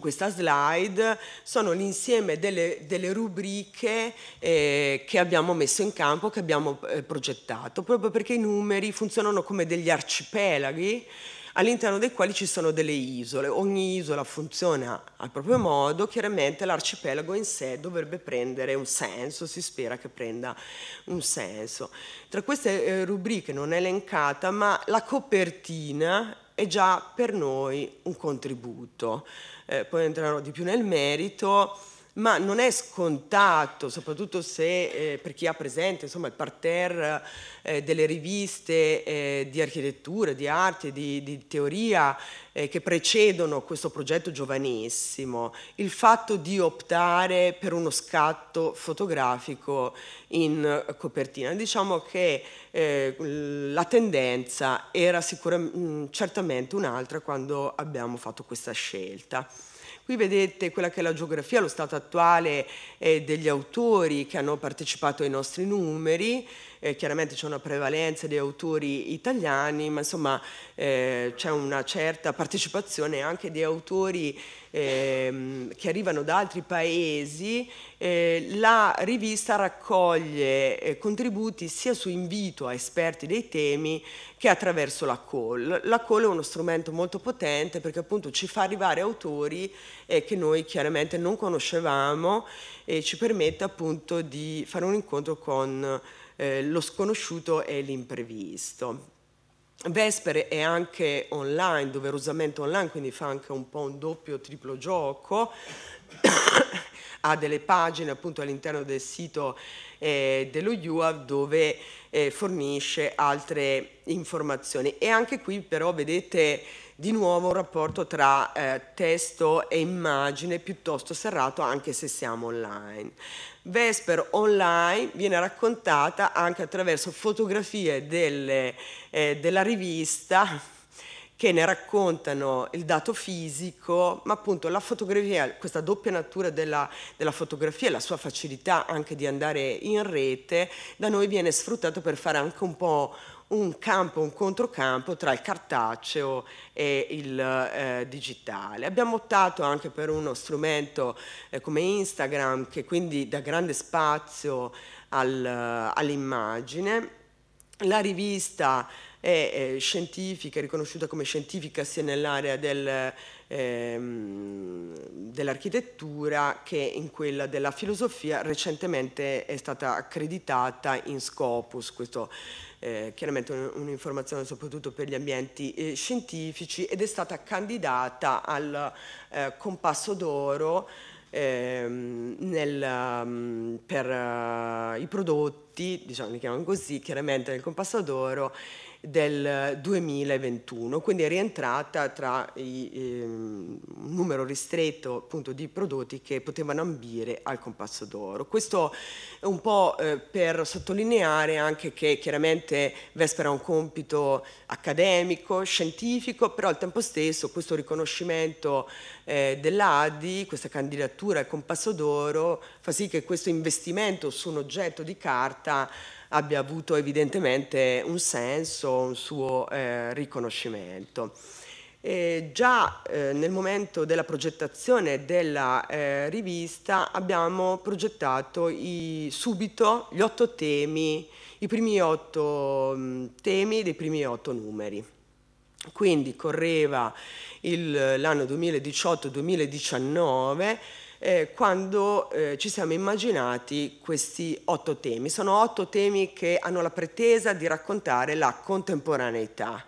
questa slide sono l'insieme delle, delle, rubriche eh, che abbiamo messo in campo, che abbiamo eh, progettato, proprio perché i numeri funzionano come degli arcipelaghi all'interno dei quali ci sono delle isole. Ogni isola funziona a proprio modo, chiaramente l'arcipelago in sé dovrebbe prendere un senso, si spera che prenda un senso. Tra queste eh, rubriche non è elencata, ma la copertina è già per noi un contributo. Eh, poi entrerò di più nel merito ma non è scontato, soprattutto se eh, per chi ha presente insomma, il parterre eh, delle riviste eh, di architettura, di arte, di, di teoria eh, che precedono questo progetto giovanissimo, il fatto di optare per uno scatto fotografico in copertina. Diciamo che eh, la tendenza era sicuramente, mm, certamente un'altra quando abbiamo fatto questa scelta. Qui vedete quella che è la geografia, lo stato attuale eh, degli autori che hanno partecipato ai nostri numeri, eh, chiaramente c'è una prevalenza di autori italiani, ma insomma eh, c'è una certa partecipazione anche di autori eh, che arrivano da altri paesi. Eh, la rivista raccoglie eh, contributi sia su invito a esperti dei temi che attraverso la call. La call è uno strumento molto potente perché appunto ci fa arrivare autori eh, che noi chiaramente non conoscevamo e ci permette appunto di fare un incontro con eh, lo sconosciuto e l'imprevisto. Vespere è anche online, doverosamente online, quindi fa anche un po' un doppio, triplo gioco. ha delle pagine appunto all'interno del sito eh, dello UAV dove eh, fornisce altre informazioni. E anche qui però vedete di nuovo un rapporto tra eh, testo e immagine piuttosto serrato anche se siamo online. Vesper online viene raccontata anche attraverso fotografie delle, eh, della rivista che ne raccontano il dato fisico, ma appunto la fotografia, questa doppia natura della, della fotografia e la sua facilità anche di andare in rete, da noi viene sfruttata per fare anche un po' un campo, un controcampo tra il cartaceo e il eh, digitale. Abbiamo optato anche per uno strumento eh, come Instagram che quindi dà grande spazio al, eh, all'immagine. La rivista è, è eh, scientifica, è riconosciuta come scientifica sia nell'area del ehm, dell'architettura che in quella della filosofia recentemente è stata accreditata in Scopus, questo eh, chiaramente un'informazione soprattutto per gli ambienti eh, scientifici ed è stata candidata al eh, compasso d'oro ehm, mm, per eh, i prodotti, diciamo, li chiamano così, chiaramente nel compasso d'oro del 2021, eh, quindi è rientrata tra i, eh, un numero ristretto appunto, di prodotti che potevano ambire al compasso d'oro. Questo è un po' eh, per sottolineare anche che chiaramente Vesper ha un compito accademico, scientifico, però al tempo stesso questo riconoscimento eh, dell'ADI, questa candidatura al compasso d'oro, fa sì che questo investimento su un oggetto di carta abbia avuto evidentemente un senso, un suo eh, riconoscimento. E già eh, nel momento della progettazione della eh, rivista abbiamo progettato i, subito gli otto temi, i primi otto mh, mm, temi dei primi otto numeri. Quindi correva l'anno 2018-2019 eh, quando eh, ci siamo immaginati questi otto temi. Sono otto temi che hanno la pretesa di raccontare la contemporaneità.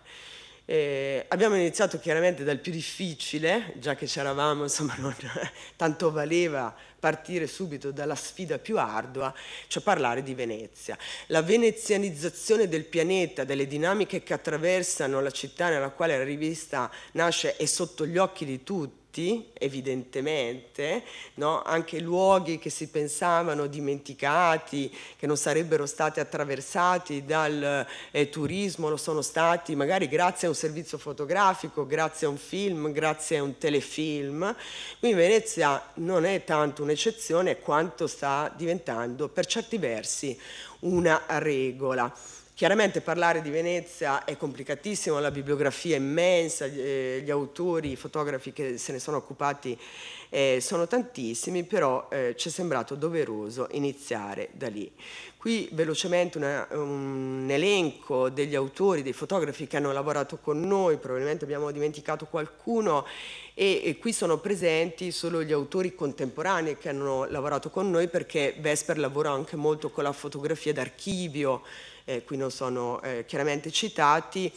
Eh, abbiamo iniziato chiaramente dal più difficile, già che c'eravamo, insomma, non, tanto valeva partire subito dalla sfida più ardua, cioè parlare di Venezia. La venezianizzazione del pianeta, delle dinamiche che attraversano la città nella quale la rivista nasce è sotto gli occhi di tutti tutti, evidentemente, no? anche luoghi che si pensavano dimenticati, che non sarebbero stati attraversati dal eh, turismo, lo sono stati magari grazie a un servizio fotografico, grazie a un film, grazie a un telefilm. Quindi Venezia non è tanto un'eccezione quanto sta diventando per certi versi una regola. Chiaramente parlare di Venezia è complicatissimo, la bibliografia è immensa, eh, gli autori, i fotografi che se ne sono occupati eh, sono tantissimi, però eh, ci è sembrato doveroso iniziare da lì. Qui velocemente una, un elenco degli autori, dei fotografi che hanno lavorato con noi, probabilmente abbiamo dimenticato qualcuno e, e qui sono presenti solo gli autori contemporanei che hanno lavorato con noi perché Vesper lavora anche molto con la fotografia d'archivio, eh, qui non sono eh, chiaramente citati.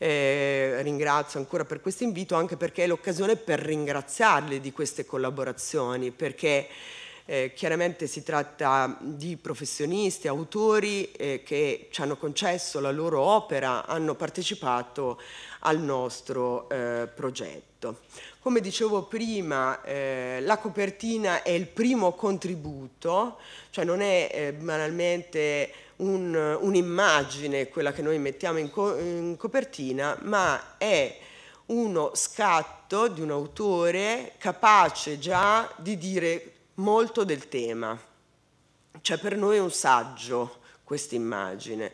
Eh, ringrazio ancora per questo invito anche perché è l'occasione per ringraziarli di queste collaborazioni perché eh, chiaramente si tratta di professionisti, autori eh, che ci hanno concesso la loro opera, hanno partecipato al nostro eh, progetto. Come dicevo prima, eh, la copertina è il primo contributo, cioè non è eh, banalmente un, un'immagine, quella che noi mettiamo in, co in copertina, ma è uno scatto di un autore capace già di dire molto del tema. Cioè per noi è un saggio questa immagine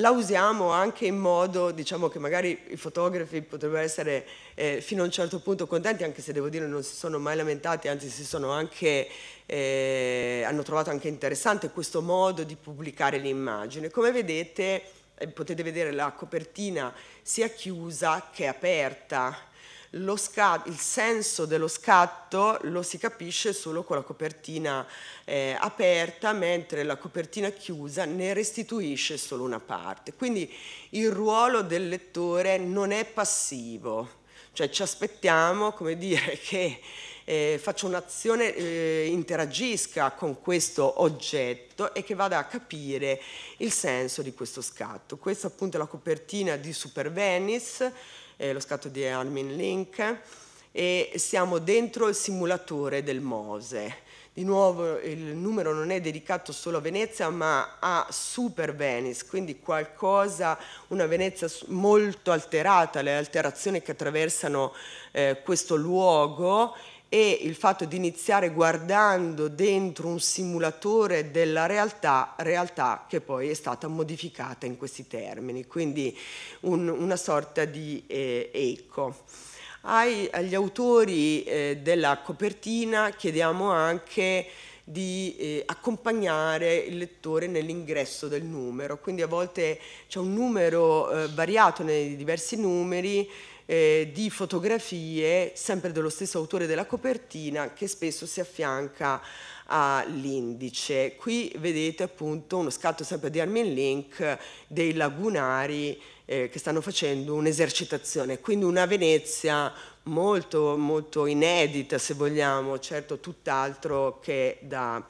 la usiamo anche in modo, diciamo che magari i fotografi potrebbero essere eh, fino a un certo punto contenti, anche se devo dire non si sono mai lamentati, anzi si sono anche, eh, hanno trovato anche interessante questo modo di pubblicare l'immagine. Come vedete, eh, potete vedere la copertina sia chiusa che aperta scatto, il senso dello scatto lo si capisce solo con la copertina eh, aperta, mentre la copertina chiusa ne restituisce solo una parte. Quindi il ruolo del lettore non è passivo, cioè ci aspettiamo, come dire, che eh, faccia un'azione, eh, interagisca con questo oggetto e che vada a capire il senso di questo scatto. Questa appunto è la copertina di Super Venice, eh, lo scatto di Armin Link e siamo dentro il simulatore del Mose. Di nuovo il numero non è dedicato solo a Venezia ma a Super Venice, quindi qualcosa, una Venezia molto alterata, le alterazioni che attraversano eh, questo luogo e il fatto di iniziare guardando dentro un simulatore della realtà, realtà che poi è stata modificata in questi termini, quindi un, una sorta di eh, eco. Ai, agli autori eh, della copertina chiediamo anche di eh, accompagnare il lettore nell'ingresso del numero, quindi a volte c'è un numero eh, variato nei diversi numeri, eh, di fotografie sempre dello stesso autore della copertina che spesso si affianca all'indice. Qui vedete appunto uno scatto sempre di Armin Link dei lagunari eh, che stanno facendo un'esercitazione, quindi una Venezia molto, molto inedita se vogliamo, certo tutt'altro che da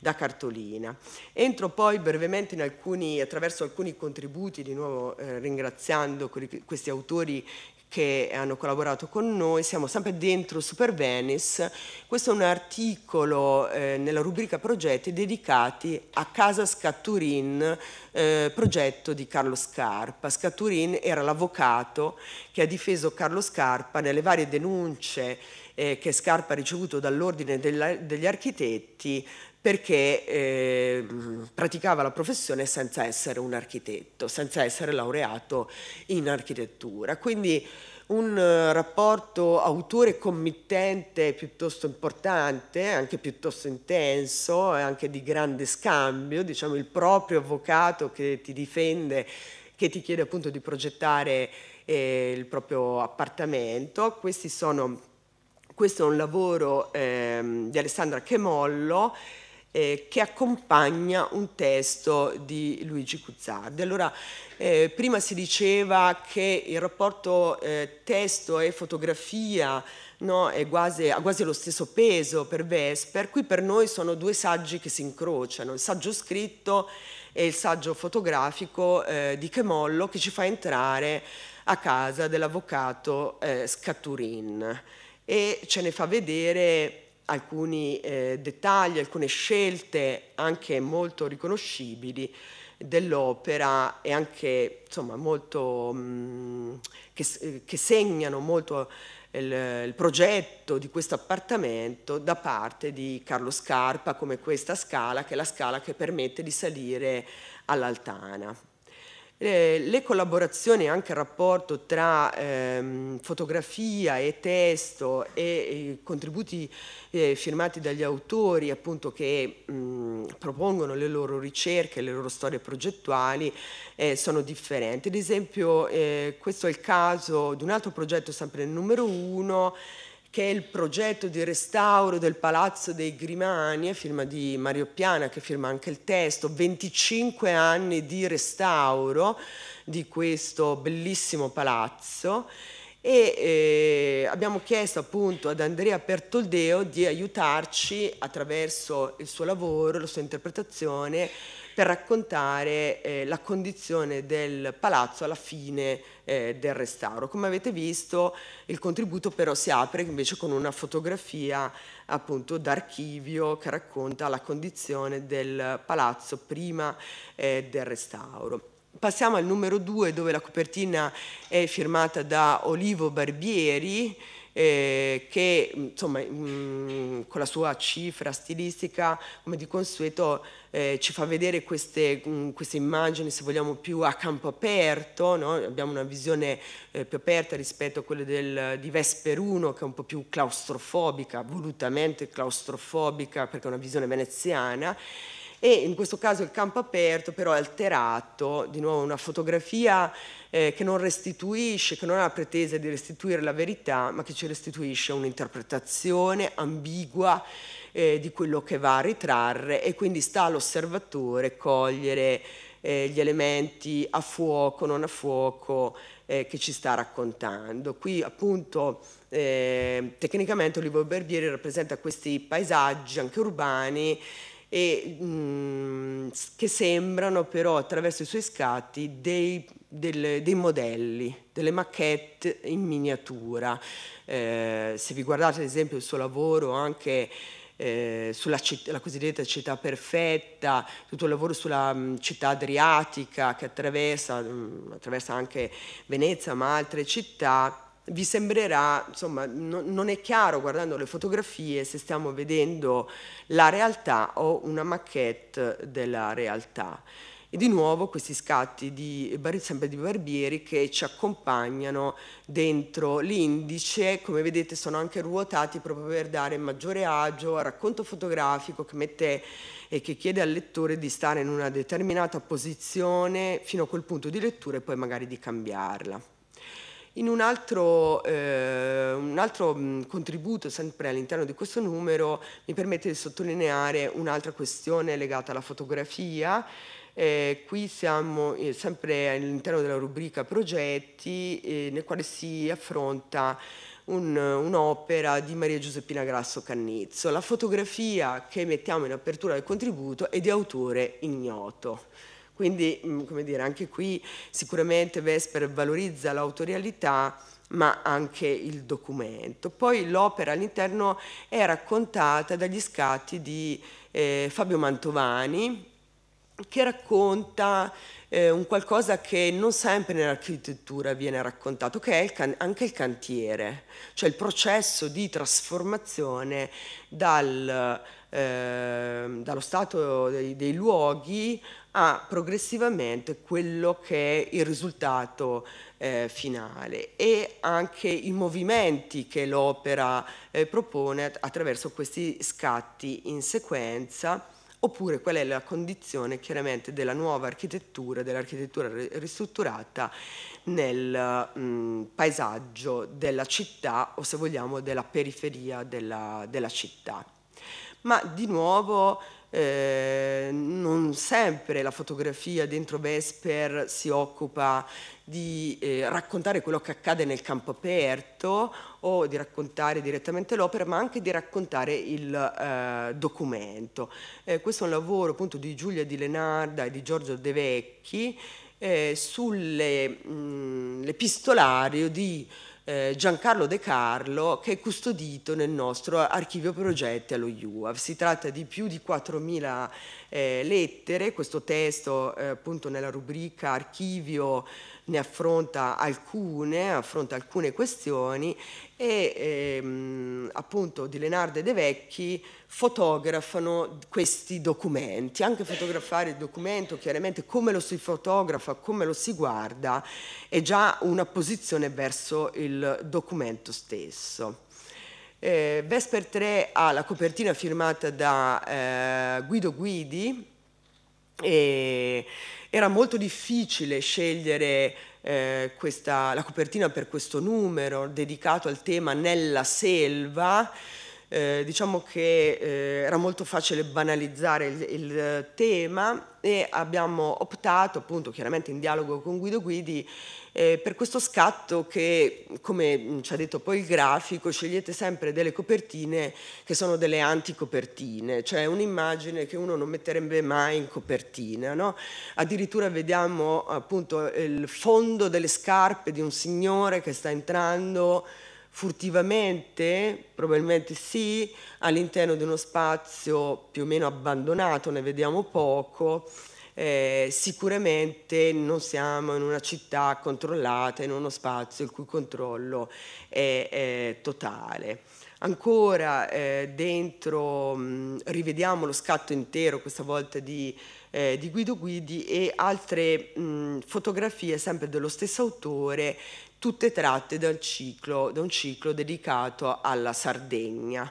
da cartolina. Entro poi brevemente alcuni, attraverso alcuni contributi, di nuovo eh, ringraziando questi autori che hanno collaborato con noi, siamo sempre dentro Super Venice, questo è un articolo eh, nella rubrica progetti dedicati a Casa Scatturin, eh, progetto di Carlo Scarpa. Scatturin era l'avvocato che ha difeso Carlo Scarpa nelle varie denunce eh, che Scarpa ha ricevuto dall'Ordine degli Architetti perché eh, praticava la professione senza essere un architetto, senza essere laureato in architettura. Quindi un eh, rapporto autore-committente piuttosto importante, anche piuttosto intenso e anche di grande scambio, diciamo il proprio avvocato che ti difende, che ti chiede appunto di progettare eh, il proprio appartamento. Questi sono, questo è un lavoro eh, di Alessandra Chemollo eh, che accompagna un testo di Luigi Cuzzardi. Allora, eh, prima si diceva che il rapporto eh, testo e fotografia no, è quasi, ha quasi lo stesso peso per Vesper, qui per noi sono due saggi che si incrociano, il saggio scritto e il saggio fotografico eh, di Chemollo che ci fa entrare a casa dell'avvocato eh, Scaturin e ce ne fa vedere alcuni eh, dettagli, alcune scelte anche molto riconoscibili dell'opera e anche insomma molto mh, mm, che, eh, che, segnano molto il, il, progetto di questo appartamento da parte di Carlo Scarpa come questa scala che è la scala che permette di salire all'altana. Eh, le collaborazioni e anche il rapporto tra ehm, fotografia e testo e, e contributi eh, firmati dagli autori appunto che mh, propongono le loro ricerche, le loro storie progettuali eh, sono differenti. Ad esempio eh, questo è il caso di un altro progetto sempre nel numero uno che è il progetto di restauro del Palazzo dei Grimani, è firma di Mario Piana che firma anche il testo, 25 anni di restauro di questo bellissimo palazzo e eh, abbiamo chiesto appunto ad Andrea Pertoldeo di aiutarci attraverso il suo lavoro, la sua interpretazione per raccontare eh, la condizione del palazzo alla fine eh, del restauro. Come avete visto il contributo però si apre invece con una fotografia appunto d'archivio che racconta la condizione del palazzo prima eh, del restauro. Passiamo al numero 2 dove la copertina è firmata da Olivo Barbieri, eh, che insomma, mh, mm, con la sua cifra stilistica, come di consueto, eh, ci fa vedere queste, mh, mm, queste, immagini, se vogliamo, più a campo aperto, no? abbiamo una visione eh, più aperta rispetto a quella del, di Vesperuno, che è un po' più claustrofobica, volutamente claustrofobica, perché è una visione veneziana, e in questo caso il campo aperto però è alterato, di nuovo una fotografia eh, che non restituisce, che non ha la pretesa di restituire la verità, ma che ci restituisce un'interpretazione ambigua eh, di quello che va a ritrarre e quindi sta all'osservatore cogliere eh, gli elementi a fuoco, non a fuoco eh, che ci sta raccontando. Qui appunto eh, tecnicamente Olivo Berbieri rappresenta questi paesaggi anche urbani e, mh, mhmm, che sembrano però attraverso i suoi scatti dei, delle, dei modelli, delle maquette in miniatura. Eh, se vi guardate ad esempio il suo lavoro anche eh, sulla citt cosiddetta città perfetta, tutto il lavoro sulla mh, mhmm, città adriatica che attraversa, mh, mhmm, attraversa anche Venezia ma altre città, vi sembrerà, insomma, no, non è chiaro guardando le fotografie se stiamo vedendo la realtà o una maquette della realtà. E di nuovo questi scatti di, sempre di barbieri che ci accompagnano dentro l'indice, come vedete sono anche ruotati proprio per dare maggiore agio al racconto fotografico che mette e che chiede al lettore di stare in una determinata posizione fino a quel punto di lettura e poi magari di cambiarla. In un altro, eh, un altro mm, contributo, sempre all'interno di questo numero, mi permette di sottolineare un'altra questione legata alla fotografia. Eh, qui siamo eh, sempre all'interno della rubrica progetti eh, nel quale si affronta un'opera un di Maria Giuseppina Grasso Cannizzo. La fotografia che mettiamo in apertura del contributo è di autore ignoto. Quindi, mm, come dire, anche qui sicuramente Vesper valorizza l'autorialità ma anche il documento. Poi l'opera all'interno è raccontata dagli scatti di eh, Fabio Mantovani, che racconta eh, un qualcosa che non sempre nell'architettura viene raccontato, che è il anche il cantiere, cioè il processo di trasformazione dal Ehm, dallo stato dei, dei, luoghi a progressivamente quello che è il risultato eh, finale e anche i movimenti che l'opera eh, propone attraverso questi scatti in sequenza oppure qual è la condizione chiaramente della nuova architettura, dell'architettura ristrutturata nel mh, mm, paesaggio della città o se vogliamo della periferia della, della città ma di nuovo eh, non sempre la fotografia dentro Vesper si occupa di eh, raccontare quello che accade nel campo aperto o di raccontare direttamente l'opera, ma anche di raccontare il eh, documento. Eh, questo è un lavoro appunto di Giulia Di Lenarda e di Giorgio De Vecchi eh, sull'epistolario mm, di eh, Giancarlo De Carlo che è custodito nel nostro archivio progetti allo IUAV. Si tratta di più di 4.000 eh, lettere, questo testo eh, appunto nella rubrica archivio ne affronta alcune, affronta alcune questioni e ehm, appunto di Lenardo e De Vecchi fotografano questi documenti, anche fotografare il documento chiaramente come lo si fotografa, come lo si guarda è già una posizione verso il documento stesso. Eh, Vesper 3 ha la copertina firmata da eh, Guido Guidi, e era molto difficile scegliere eh, questa, la copertina per questo numero dedicato al tema Nella selva. Eh, diciamo che eh, era molto facile banalizzare il, il, eh, tema e abbiamo optato, appunto chiaramente in dialogo con Guido Guidi, eh, per questo scatto che, come mm, ci ha detto poi il grafico, scegliete sempre delle copertine che sono delle anticopertine, cioè un'immagine che uno non metterebbe mai in copertina. No? Addirittura vediamo appunto il fondo delle scarpe di un signore che sta entrando furtivamente, probabilmente sì, all'interno di uno spazio più o meno abbandonato, ne vediamo poco, eh, sicuramente non siamo in una città controllata, in uno spazio il cui controllo è, è totale. Ancora eh, dentro mh, mm, rivediamo lo scatto intero, questa volta di, eh, di Guido Guidi e altre mh, mm, fotografie sempre dello stesso autore tutte tratte ciclo, da un ciclo dedicato alla Sardegna.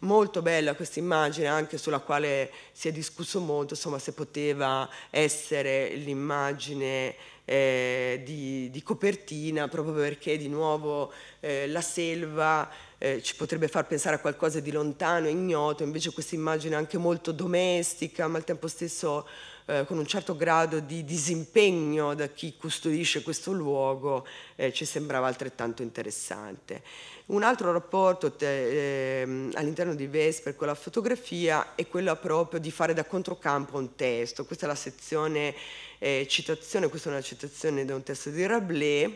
Molto bella questa immagine anche sulla quale si è discusso molto, insomma se poteva essere l'immagine eh, di, di, copertina, proprio perché di nuovo eh, la selva eh, ci potrebbe far pensare a qualcosa di lontano, ignoto, invece questa immagine anche molto domestica, ma al tempo stesso eh, con un certo grado di disimpegno da chi custodisce questo luogo eh, ci sembrava altrettanto interessante. Un altro rapporto eh, all'interno di Vesper con la fotografia è quello proprio di fare da controcampo un testo. Questa è la sezione eh, citazione, questa è una citazione da un testo di Rabelais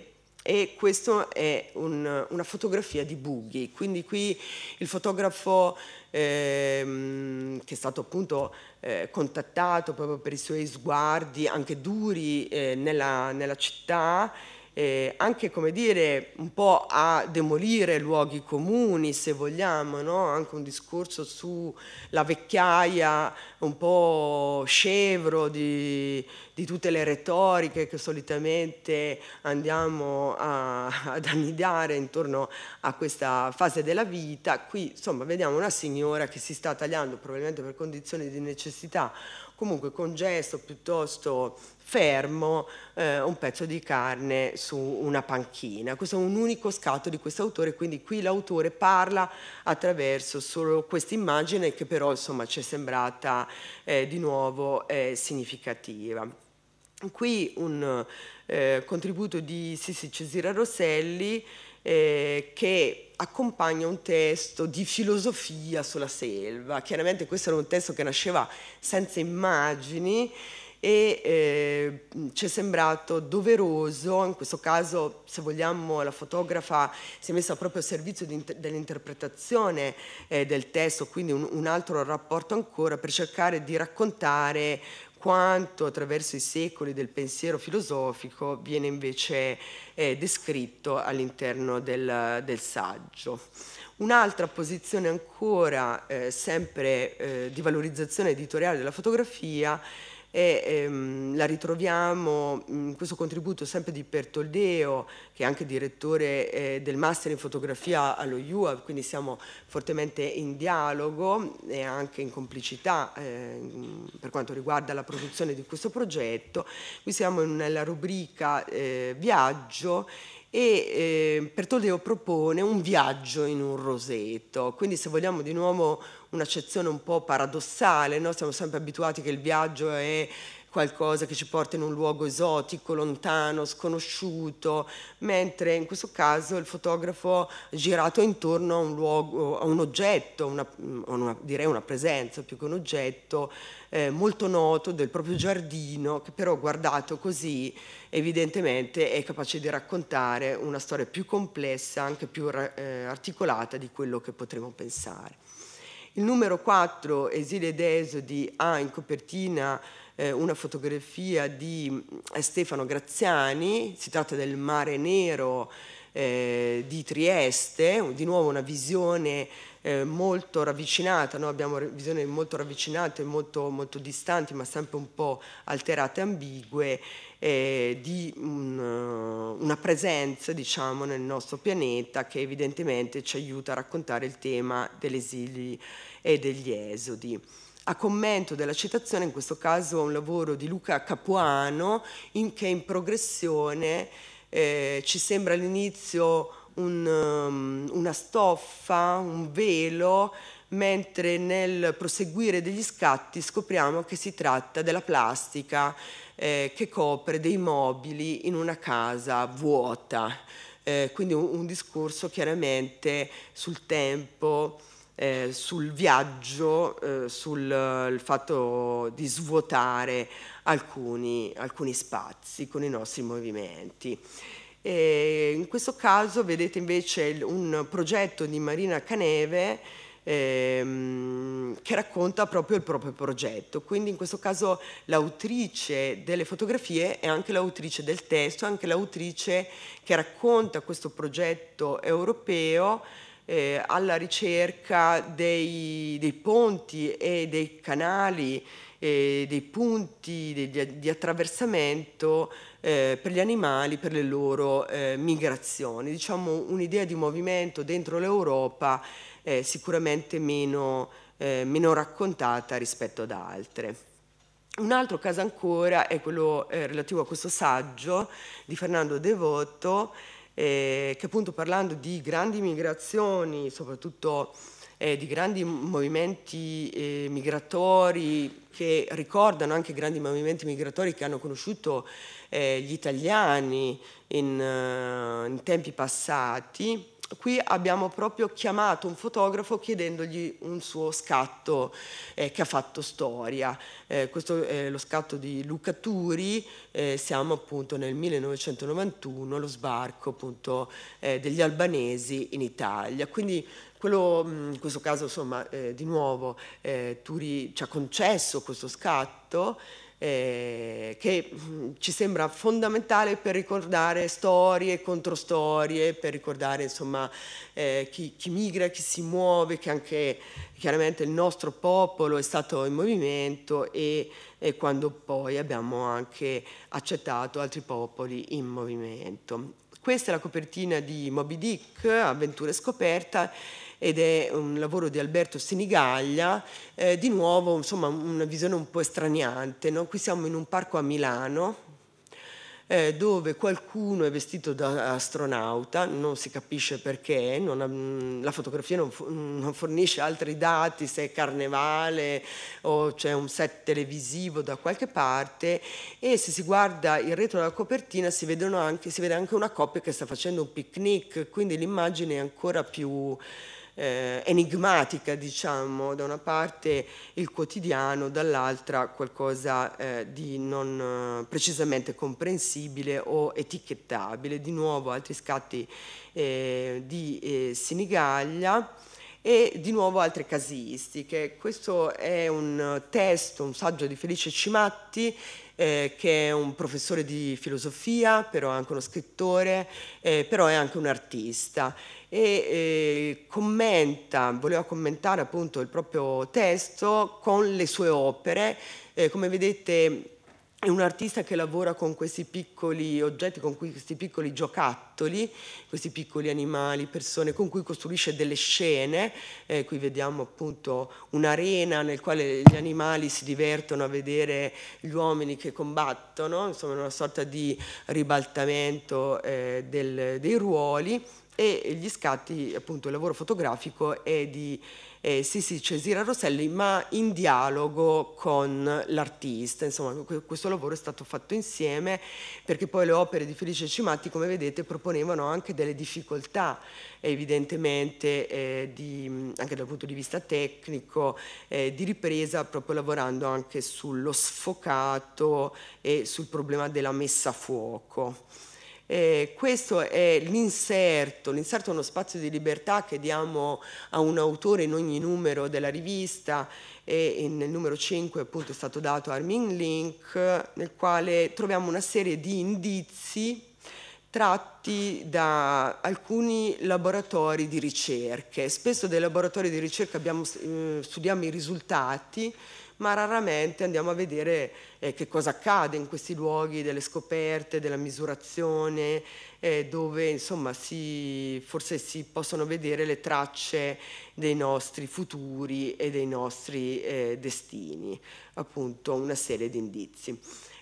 e questa è un, una fotografia di Bughi, quindi qui il fotografo ehm, che è stato appunto eh, contattato proprio per i suoi sguardi anche duri eh, nella, nella città eh, anche come dire, un po' a demolire luoghi comuni, se vogliamo, no? anche un discorso sulla vecchiaia un po' scevro di, di, tutte le retoriche che solitamente andiamo a, ad annidare intorno a questa fase della vita. Qui insomma vediamo una signora che si sta tagliando probabilmente per condizioni di necessità comunque con gesto piuttosto fermo eh, un pezzo di carne su una panchina. Questo è un unico scatto di questo autore, quindi qui l'autore parla attraverso solo questa immagine che però insomma ci è sembrata eh, di nuovo eh, significativa. Qui un eh, contributo di Sissi Cesira Rosselli eh, che accompagna un testo di filosofia sulla selva. Chiaramente questo era un testo che nasceva senza immagini e eh, ci è sembrato doveroso, in questo caso se vogliamo la fotografa si è messa proprio a servizio dell'interpretazione eh, del testo, quindi un, un, altro rapporto ancora per cercare di raccontare quanto attraverso i secoli del pensiero filosofico viene invece eh, descritto all'interno del, del, saggio. Un'altra posizione ancora eh, sempre eh, di valorizzazione editoriale della fotografia e ehm, la ritroviamo in mm, questo contributo sempre di Pertoldeo che è anche direttore eh, del Master in fotografia allo IUA, quindi siamo fortemente in dialogo e anche in complicità eh, per quanto riguarda la produzione di questo progetto. Qui siamo nella rubrica eh, viaggio e eh, Pertoldeo propone un viaggio in un roseto, quindi se vogliamo di nuovo un'accezione un po' paradossale, no? siamo sempre abituati che il viaggio è qualcosa che ci porta in un luogo esotico, lontano, sconosciuto, mentre in questo caso il fotografo è girato intorno a un, luogo, a un oggetto, una, una, direi una presenza più che un oggetto, eh, molto noto del proprio giardino, che però guardato così evidentemente è capace di raccontare una storia più complessa, anche più eh, articolata di quello che potremmo pensare. Il numero 4, Esile d'Esodi, ha in copertina eh, una fotografia di eh, Stefano Graziani, si tratta del Mare Nero eh, di Trieste, di nuovo una visione eh, molto ravvicinata, noi abbiamo visioni molto ravvicinate, molto, molto distanti, ma sempre un po' alterate, ambigue, eh, di un, eh, una presenza diciamo, nel nostro pianeta che evidentemente ci aiuta a raccontare il tema degli esili e degli esodi a commento della citazione, in questo caso un lavoro di Luca Capuano, in che in progressione eh, ci sembra all'inizio un, um, una stoffa, un velo, mentre nel proseguire degli scatti scopriamo che si tratta della plastica eh, che copre dei mobili in una casa vuota. Eh, quindi un, un, discorso chiaramente sul tempo, eh, sul viaggio, eh, sul eh, fatto di svuotare alcuni, alcuni, spazi con i nostri movimenti. E in questo caso vedete invece un progetto di Marina Caneve ehm, che racconta proprio il proprio progetto. Quindi in questo caso l'autrice delle fotografie è anche l'autrice del testo, è anche l'autrice che racconta questo progetto europeo eh, alla ricerca dei, dei, ponti e dei canali, eh, dei punti di, di, attraversamento eh, per gli animali, per le loro eh, migrazioni. Diciamo un'idea di movimento dentro l'Europa eh, sicuramente meno, eh, meno, raccontata rispetto ad altre. Un altro caso ancora è quello eh, relativo a questo saggio di Fernando Devoto, eh, che appunto parlando di grandi migrazioni, soprattutto eh, di grandi movimenti eh, migratori che ricordano anche grandi movimenti migratori che hanno conosciuto gli italiani in, in tempi passati, qui abbiamo proprio chiamato un fotografo chiedendogli un suo scatto eh, che ha fatto storia. Eh, questo è lo scatto di Luca Turi, eh, siamo appunto nel 1991, lo sbarco appunto eh, degli albanesi in Italia. Quindi quello, mm, in questo caso insomma, eh, di nuovo eh, Turi ci ha concesso questo scatto eh, che mm, ci sembra fondamentale per ricordare storie, controstorie, per ricordare insomma, eh, chi, chi, migra, chi si muove, che anche chiaramente il nostro popolo è stato in movimento e, e quando poi abbiamo anche accettato altri popoli in movimento. Questa è la copertina di Moby Dick, Avventure scoperta, ed è un lavoro di Alberto Sinigaglia, eh, di nuovo insomma una visione un po' estraniante. No? Qui siamo in un parco a Milano, eh, dove qualcuno è vestito da astronauta, non si capisce perché, ha, mm, la fotografia non, non, fornisce altri dati, se è carnevale o c'è un set televisivo da qualche parte e se si guarda il retro della copertina si, anche, si vede anche una coppia che sta facendo un picnic, quindi l'immagine è ancora più eh, enigmatica, diciamo, da una parte il quotidiano, dall'altra qualcosa eh, di non eh, precisamente comprensibile o etichettabile. Di nuovo altri scatti eh, di eh, Sinigaglia e di nuovo altre casistiche. Questo è un testo, un saggio di Felice Cimatti eh, che è un professore di filosofia, però è anche uno scrittore, eh, però è anche un artista e eh, commenta, voleva commentare appunto il proprio testo con le sue opere. Eh, come vedete è un artista che lavora con questi piccoli oggetti, con questi piccoli giocattoli, questi piccoli animali, persone, con cui costruisce delle scene. Eh, qui vediamo appunto un'arena nel quale gli animali si divertono a vedere gli uomini che combattono, insomma una sorta di ribaltamento eh, del, dei ruoli e gli scatti, appunto il lavoro fotografico è di eh, Sissi Cesira Rosselli ma in dialogo con l'artista, insomma questo lavoro è stato fatto insieme perché poi le opere di Felice Cimatti come vedete proponevano anche delle difficoltà evidentemente eh, di, anche dal punto di vista tecnico eh, di ripresa proprio lavorando anche sullo sfocato e sul problema della messa a fuoco. Eh, questo è l'inserto, l'inserto è uno spazio di libertà che diamo a un autore in ogni numero della rivista e nel numero 5 appunto è stato dato Armin Link nel quale troviamo una serie di indizi tratti da alcuni laboratori di ricerche. Spesso dei laboratori di ricerca abbiamo, eh, studiamo i risultati ma raramente andiamo a vedere eh, che cosa accade in questi luoghi delle scoperte, della misurazione, eh, dove insomma si, forse si possono vedere le tracce dei nostri futuri e dei nostri eh, destini, appunto una serie di indizi.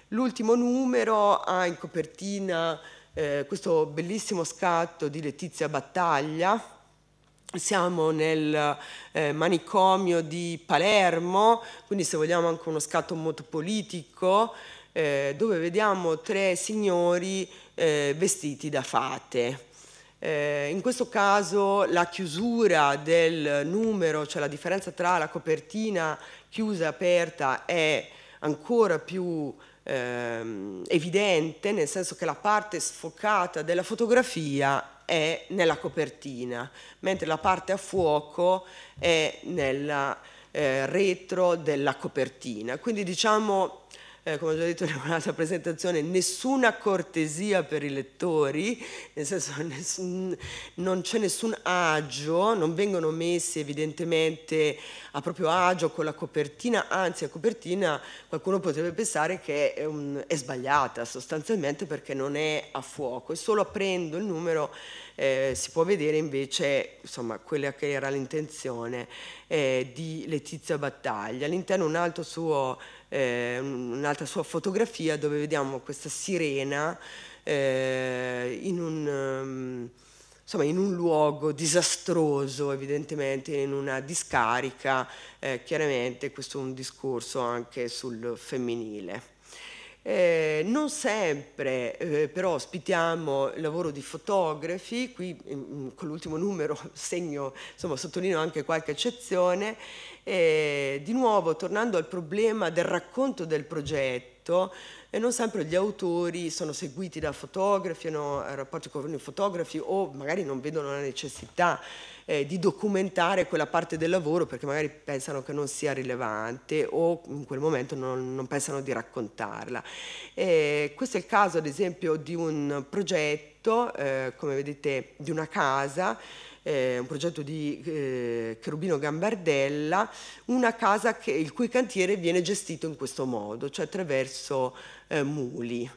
L'ultimo numero ha in copertina eh, questo bellissimo scatto di Letizia Battaglia, siamo nel eh, manicomio di Palermo, quindi se vogliamo anche uno scatto molto politico, eh, dove vediamo tre signori eh, vestiti da fate. Eh, in questo caso la chiusura del numero, cioè la differenza tra la copertina chiusa e aperta è ancora più ehm, evidente, nel senso che la parte sfocata della fotografia è nella copertina, mentre la parte a fuoco è nel eh, retro della copertina. Quindi diciamo eh, come ho già detto in un'altra presentazione, nessuna cortesia per i lettori, nel senso nessun, non c'è nessun agio, non vengono messi evidentemente a proprio agio con la copertina, anzi la copertina qualcuno potrebbe pensare che è, un, è sbagliata sostanzialmente perché non è a fuoco, è solo aprendo il numero eh, si può vedere invece insomma, quella che era l'intenzione eh, di Letizia Battaglia. All'interno eh, un'altra sua fotografia dove vediamo questa sirena eh, in un... Ehm, insomma, in un luogo disastroso, evidentemente in una discarica, eh, chiaramente questo è un discorso anche sul femminile. Eh, non sempre eh, però ospitiamo il lavoro di fotografi, qui in, mm, mm, con l'ultimo numero segno, insomma, sottolineo anche qualche eccezione. Eh, di nuovo, tornando al problema del racconto del progetto, e non sempre gli autori sono seguiti da fotografi, hanno rapporti con i fotografi o magari non vedono la necessità eh, di documentare quella parte del lavoro perché magari pensano che non sia rilevante o in quel momento non, non pensano di raccontarla. E questo è il caso ad esempio di un progetto, eh, come vedete, di una casa eh, un progetto di eh, Cherubino Gambardella, una casa che, il cui cantiere viene gestito in questo modo, cioè attraverso eh, muli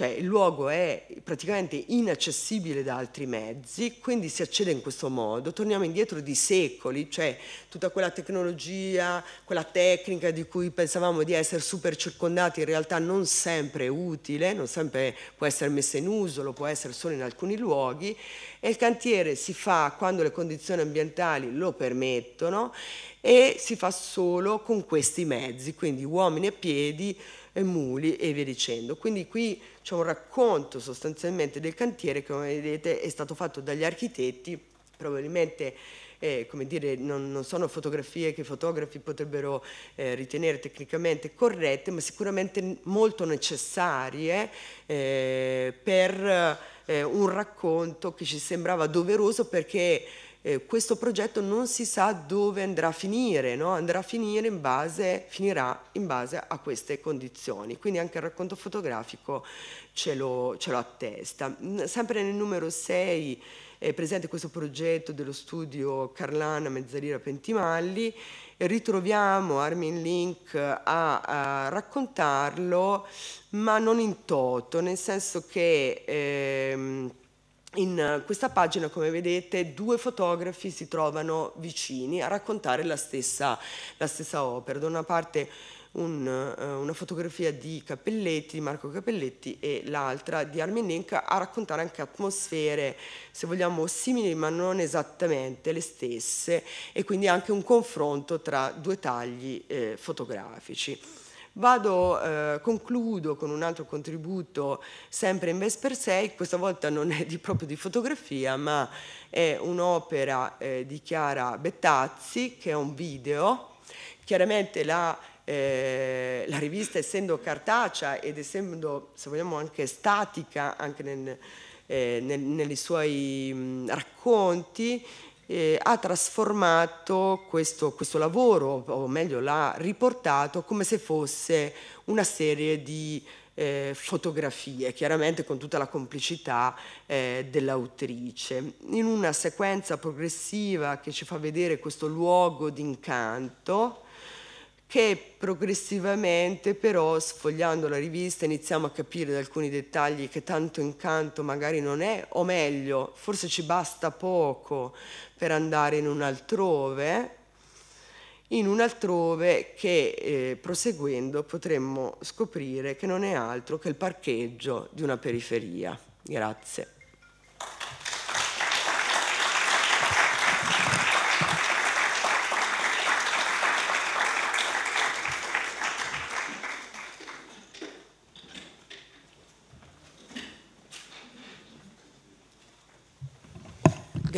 cioè il luogo è praticamente inaccessibile da altri mezzi, quindi si accede in questo modo, torniamo indietro di secoli, cioè tutta quella tecnologia, quella tecnica di cui pensavamo di essere super circondati in realtà non sempre è utile, non sempre può essere messa in uso, lo può essere solo in alcuni luoghi e il cantiere si fa quando le condizioni ambientali lo permettono e si fa solo con questi mezzi, quindi uomini a piedi, e muli e via dicendo. Quindi qui c'è un racconto sostanzialmente del cantiere che come vedete è stato fatto dagli architetti, probabilmente eh, come dire, non, non, sono fotografie che i fotografi potrebbero eh, ritenere tecnicamente corrette, ma sicuramente molto necessarie eh, per eh, un racconto che ci sembrava doveroso perché eh, questo progetto non si sa dove andrà a finire, no? andrà a finire in base, finirà in base a queste condizioni, quindi anche il racconto fotografico ce lo, ce lo attesta. Mm, sempre nel numero 6 è presente questo progetto dello studio Carlana Mezzalira Pentimalli, ritroviamo Armin Link a, a raccontarlo, ma non in toto, nel senso che... Ehm, in eh, questa pagina, come vedete, due fotografi si trovano vicini a raccontare la stessa, la stessa opera. Da una parte un, eh, una fotografia di Cappelletti, di Marco Cappelletti, e l'altra di Armin Link a raccontare anche atmosfere, se vogliamo, simili ma non esattamente le stesse, e quindi anche un confronto tra due tagli eh, fotografici. Vado, eh, concludo con un altro contributo sempre in Vesper 6, questa volta non è di, proprio di fotografia ma è un'opera eh, di Chiara Bettazzi che è un video, chiaramente la eh, la rivista essendo cartacea ed essendo, se vogliamo, anche statica anche nel, eh, nel, nei suoi mh, racconti, eh, ha trasformato questo, questo lavoro, o meglio l'ha riportato, come se fosse una serie di eh, fotografie, chiaramente con tutta la complicità eh, dell'autrice, in una sequenza progressiva che ci fa vedere questo luogo d'incanto che progressivamente però sfogliando la rivista iniziamo a capire da alcuni dettagli che tanto incanto magari non è, o meglio, forse ci basta poco per andare in un altrove, in un altrove che eh, proseguendo potremmo scoprire che non è altro che il parcheggio di una periferia. Grazie.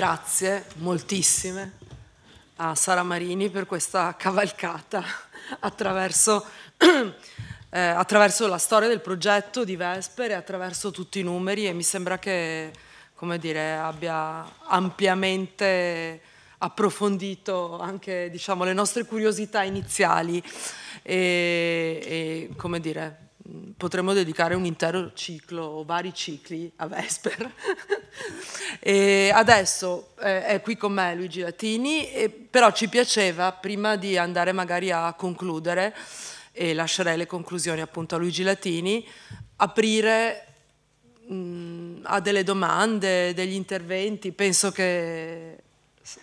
grazie moltissime a Sara Marini per questa cavalcata attraverso, eh, attraverso la storia del progetto di Vesper e attraverso tutti i numeri e mi sembra che dire, abbia ampiamente approfondito anche diciamo, le nostre curiosità iniziali e, e come dire, potremmo dedicare un intero ciclo o vari cicli a Vesper. e adesso eh, è qui con me Luigi Latini, e, però ci piaceva, prima di andare magari a concludere e lascerei le conclusioni appunto a Luigi Latini, aprire mh, mm, a delle domande, degli interventi. Penso che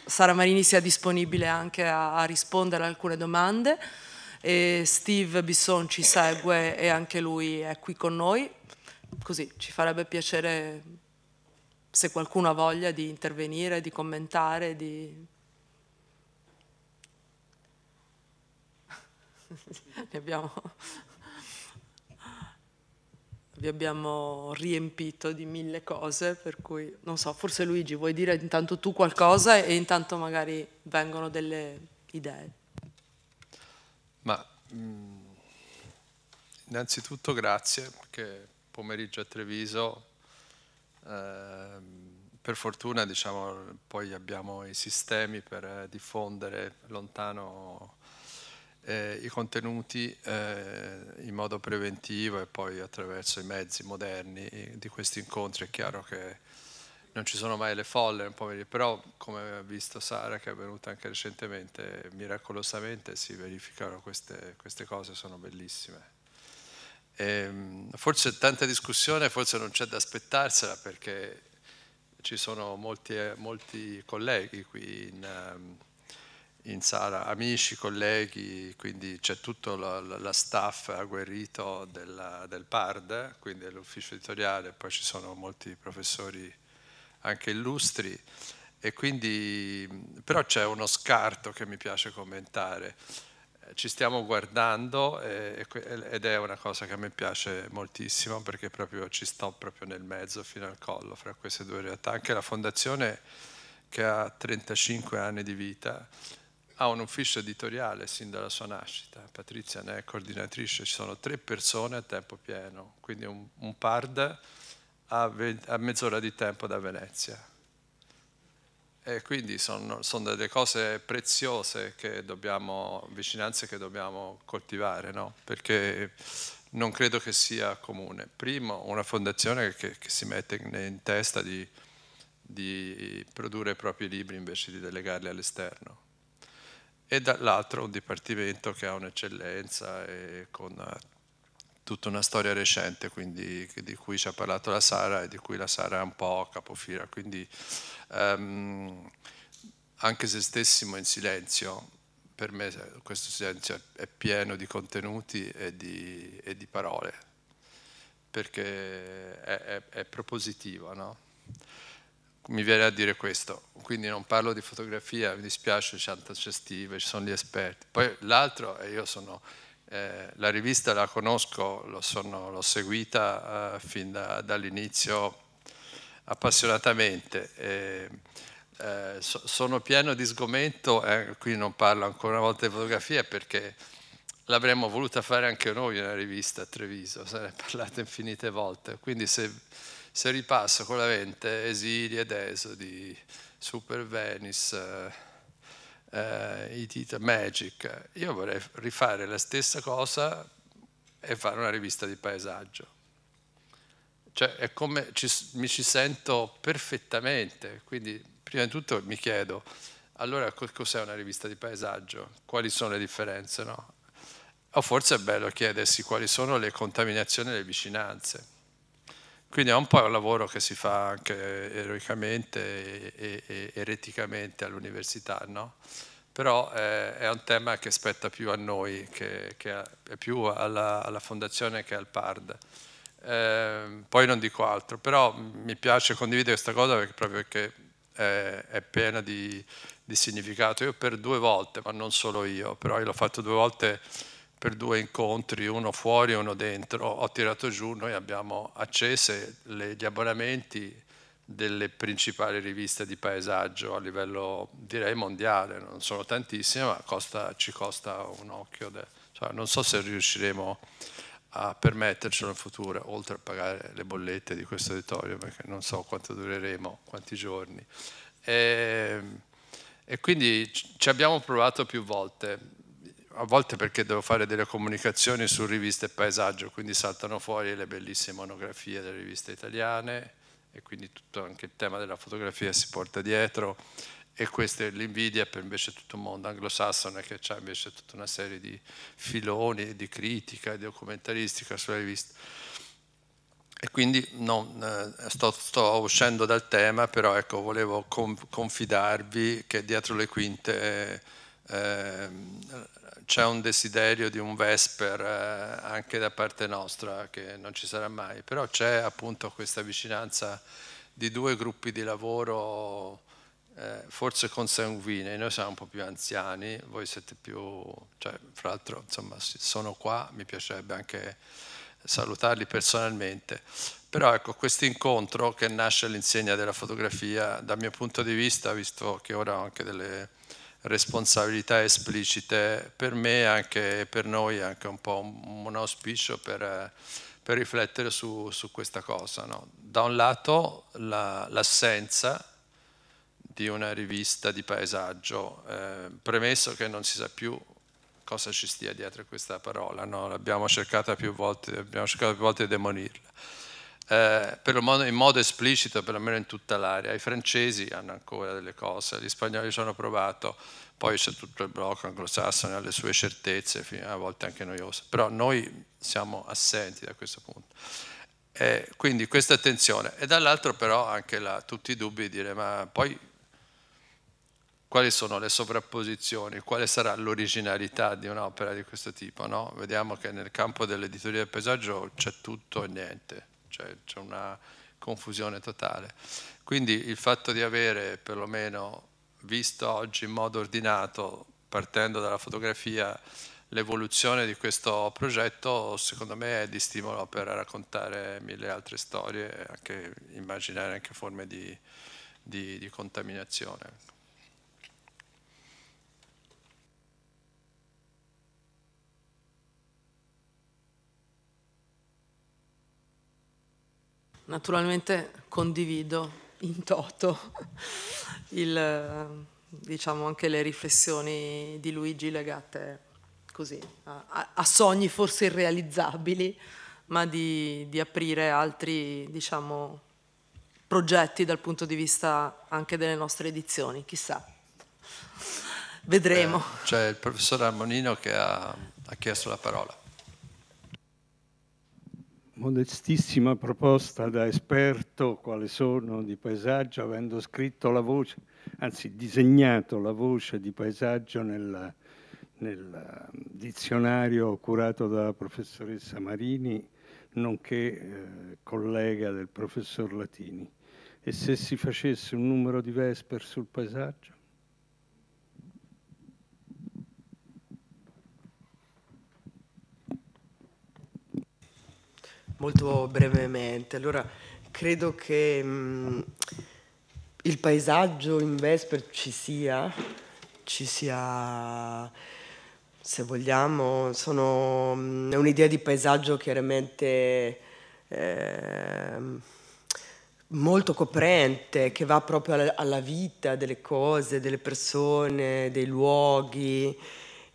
Sara Marini sia disponibile anche a, a rispondere a alcune domande e Steve Bisson ci segue e anche lui è qui con noi, così ci farebbe piacere se qualcuno ha voglia di intervenire, di commentare, di... ne abbiamo... Vi abbiamo riempito di mille cose, per cui non so, forse Luigi vuoi dire intanto tu qualcosa e intanto magari vengono delle idee. Mm. innanzitutto grazie perché pomeriggio a Treviso ehm, per fortuna diciamo, poi abbiamo i sistemi per eh, diffondere lontano eh, i contenuti eh, in modo preventivo e poi attraverso i mezzi moderni di questi incontri è chiaro che non ci sono mai le folle, un po però come ha visto Sara che è venuta anche recentemente, miracolosamente si verificano queste, queste cose, sono bellissime. E, ehm, forse tanta discussione, forse non c'è da aspettarsela perché ci sono molti, eh, molti colleghi qui in, ehm, in, Sara, amici, colleghi, quindi c'è tutto la, la staff agguerrito della, del PARD, quindi dell'ufficio editoriale, poi ci sono molti professori anche illustri, e quindi, però c'è uno scarto che mi piace commentare. Ci stiamo guardando ed è una cosa che a me piace moltissimo perché proprio ci sto proprio nel mezzo fino al collo fra queste due realtà. Anche la fondazione che ha 35 anni di vita ha un ufficio editoriale sin dalla sua nascita. Patrizia ne è coordinatrice, ci sono tre persone a tempo pieno, quindi un, un PARD a, mezz'ora di tempo da Venezia. E quindi sono, sono, delle cose preziose che dobbiamo, vicinanze che dobbiamo coltivare, no? perché non credo che sia comune. Primo, una fondazione che, che si mette in testa di, di, produrre i propri libri invece di delegarli all'esterno. E dall'altro un dipartimento che ha un'eccellenza e con tutta una storia recente quindi, di cui ci ha parlato la Sara e di cui la Sara è un po' capofila. Quindi um, anche se stessimo in silenzio, per me questo silenzio è pieno di contenuti e di, e di parole, perché è, è, è propositivo, no? mi viene a dire questo, quindi non parlo di fotografia, mi dispiace, c'è Steve, ci sono gli esperti. Poi l'altro, e io sono eh, la rivista la conosco, l'ho seguita eh, fin da, dall'inizio appassionatamente. Eh, so, sono pieno di sgomento, eh, qui non parlo ancora una volta di fotografia perché l'avremmo voluta fare anche noi una rivista a Treviso, se ne è parlato infinite volte, quindi se, se ripasso con la mente esili ed esodi, Super Venice eh, eh, i titoli Magic. Io vorrei rifare la stessa cosa e fare una rivista di paesaggio. Cioè, è come ci, mi ci sento perfettamente. Quindi, prima di tutto, mi chiedo, allora cos'è una rivista di paesaggio? Quali sono le differenze? No? O forse è bello chiedersi quali sono le contaminazioni e le vicinanze quindi è un po' un lavoro che si fa anche eroicamente e, ereticamente all'università, no? però eh, è un tema che spetta più a noi, che, è più alla, fondazione che al PARD. Ehm, poi non dico altro, però mi piace condividere questa cosa perché, proprio perché è, è piena di, di significato. Io per due volte, ma non solo io, però io l'ho fatto due volte per due incontri, uno fuori e uno dentro, ho tirato giù, noi abbiamo accese le, gli abbonamenti delle principali riviste di paesaggio a livello direi mondiale, non sono tantissime ma costa, ci costa un occhio, de, cioè non so se riusciremo a permettercelo in futuro, oltre a pagare le bollette di questo editorio perché non so quanto dureremo, quanti giorni. E, ehm, e quindi ci abbiamo provato più volte, a volte perché devo fare delle comunicazioni su riviste e paesaggio, quindi saltano fuori le bellissime monografie delle riviste italiane e quindi tutto anche il tema della fotografia si porta dietro e questa è l'invidia per invece tutto il mondo anglosassone che c'è invece tutta una serie di filoni di critica e di documentaristica sulla rivista. E quindi non, eh, sto, sto, uscendo dal tema, però ecco, volevo confidarvi che dietro le quinte Ehm, c'è un desiderio di un Vesper eh, anche da parte nostra che non ci sarà mai, però c'è appunto questa vicinanza di due gruppi di lavoro eh, forse consanguinei, noi siamo un po' più anziani, voi siete più, cioè, fra l'altro insomma sono qua, mi piacerebbe anche salutarli personalmente, però ecco questo incontro che nasce all'insegna della fotografia dal mio punto di vista, visto che ora ho anche delle responsabilità esplicite per me anche per noi è anche un po' un, auspicio per, per riflettere su, su, questa cosa. No? Da un lato l'assenza la, di una rivista di paesaggio, eh, premesso che non si sa più cosa ci stia dietro questa parola, no? l'abbiamo cercata più volte, abbiamo cercato più volte di demonirla eh, modo, in modo esplicito, perlomeno in tutta l'area. I francesi hanno ancora delle cose, gli spagnoli ci hanno provato, poi c'è tutto il blocco anglosassone, ha le sue certezze, a volte anche noiose, però noi siamo assenti da questo punto. Eh, quindi questa attenzione e dall'altro però anche la, tutti i dubbi di dire ma poi quali sono le sovrapposizioni, quale sarà l'originalità di un'opera di questo tipo. No? Vediamo che nel campo dell'editoria del paesaggio c'è tutto e niente cioè c'è una confusione totale. Quindi il fatto di avere perlomeno visto oggi in modo ordinato, partendo dalla fotografia, l'evoluzione di questo progetto secondo me è di stimolo per raccontare mille altre storie e anche immaginare anche forme di, di, di contaminazione. Naturalmente condivido in toto il, diciamo anche le riflessioni di Luigi legate così, a, a, sogni forse irrealizzabili, ma di, di aprire altri diciamo, progetti dal punto di vista anche delle nostre edizioni, chissà. Vedremo. Eh, C'è il professor Armonino che ha, ha chiesto la parola modestissima proposta da esperto quale sono di paesaggio, avendo scritto la voce, anzi disegnato la voce di paesaggio nel, nel eh, dizionario curato dalla professoressa Marini, nonché eh, collega del professor Latini. E se si facesse un numero di Vesper sul paesaggio? molto brevemente. Allora, credo che mh, mm, il paesaggio in Vesper ci sia, ci sia, se vogliamo, sono, mh, mm, è un'idea di paesaggio chiaramente... Eh, molto coprente, che va proprio alla, alla, vita delle cose, delle persone, dei luoghi,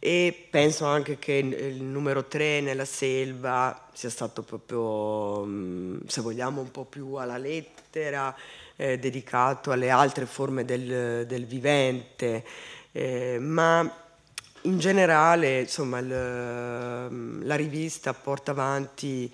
e penso anche che il numero 3 nella selva sia stato proprio, mm, se vogliamo, un po' più alla lettera, eh, dedicato alle altre forme del, del vivente, eh, ma in generale insomma, il, mm, la rivista porta avanti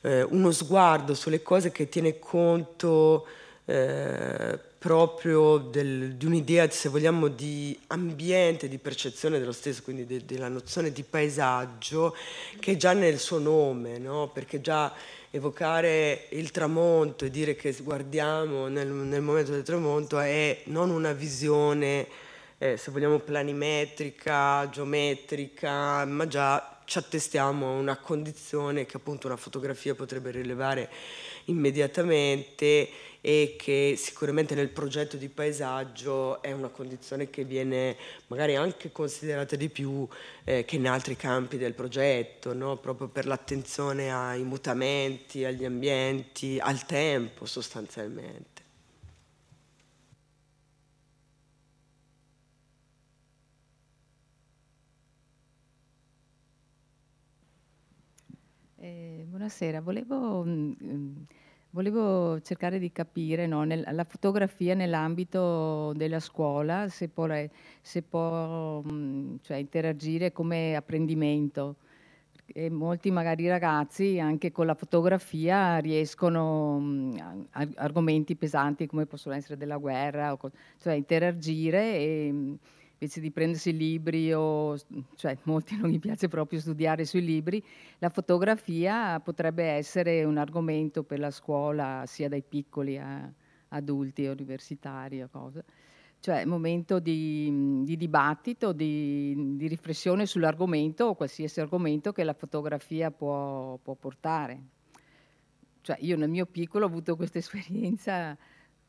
eh, uno sguardo sulle cose che tiene conto eh, proprio del, di un'idea, se vogliamo, di ambiente, di percezione dello stesso, quindi de, della nozione di paesaggio, che è già nel suo nome, no? perché già evocare il tramonto e dire che guardiamo nel, nel momento del tramonto è non una visione, eh, se vogliamo, planimetrica, geometrica, ma già ci attestiamo a una condizione che appunto una fotografia potrebbe rilevare immediatamente e che sicuramente nel progetto di paesaggio è una condizione che viene magari anche considerata di più eh, che in altri campi del progetto, no? proprio per l'attenzione ai mutamenti, agli ambienti, al tempo sostanzialmente. Eh, buonasera, volevo mh, mm, mm, Volevo cercare di capire no, nel, la fotografia nell'ambito della scuola, se può, se può mh, mm, cioè, interagire come apprendimento. E molti magari ragazzi anche con la fotografia riescono mh, mm, a argomenti pesanti come possono essere della guerra, cioè interagire e mh, mm, invece di prendersi libri o cioè molti non gli piace proprio studiare sui libri, la fotografia potrebbe essere un argomento per la scuola sia dai piccoli a adulti, universitari o cose. Cioè momento di, di dibattito, di, di, riflessione sull'argomento o qualsiasi argomento che la fotografia può, può portare. Cioè io nel mio piccolo ho avuto questa esperienza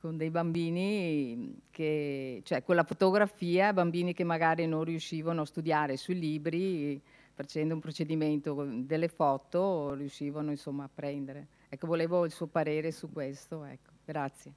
con dei bambini che, cioè con la fotografia, bambini che magari non riuscivano a studiare sui libri, facendo un procedimento delle foto riuscivano insomma a prendere. Ecco, volevo il suo parere su questo, ecco. grazie.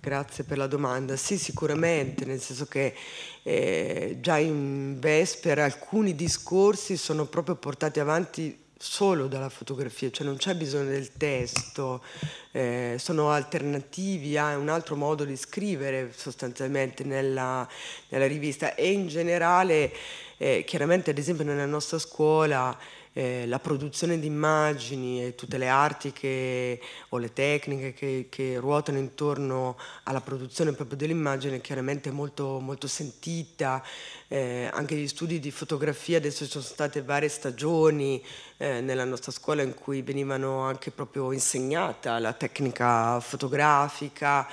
Grazie per la domanda. Sì, sicuramente, nel senso che eh, già in Vesper alcuni discorsi sono proprio portati avanti solo dalla fotografia, cioè non c'è bisogno del testo, eh, sono alternativi a un altro modo di scrivere sostanzialmente nella, nella rivista e in generale eh, chiaramente ad esempio nella nostra scuola eh, la produzione di immagini e tutte le arti che, o le tecniche che, che, ruotano intorno alla produzione proprio dell'immagine chiaramente molto, molto sentita, eh, anche gli studi di fotografia adesso ci sono state varie stagioni eh, nella nostra scuola in cui venivano anche proprio insegnata la tecnica fotografica.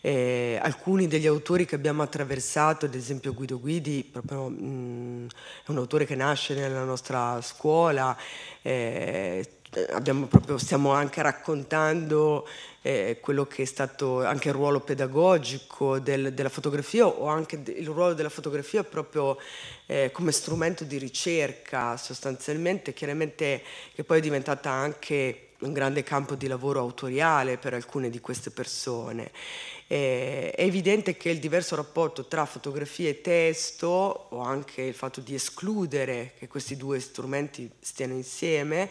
Eh, alcuni degli autori che abbiamo attraversato, ad esempio Guido Guidi, proprio, mh, mm, è un autore che nasce nella nostra scuola. Eh, eh, proprio, stiamo anche raccontando eh, quello che è stato anche il ruolo pedagogico del, della fotografia o anche il ruolo della fotografia proprio eh, come strumento di ricerca sostanzialmente, chiaramente che poi è diventata anche un grande campo di lavoro autoriale per alcune di queste persone. Eh, è evidente che il diverso rapporto tra fotografia e testo o anche il fatto di escludere che questi due strumenti stiano insieme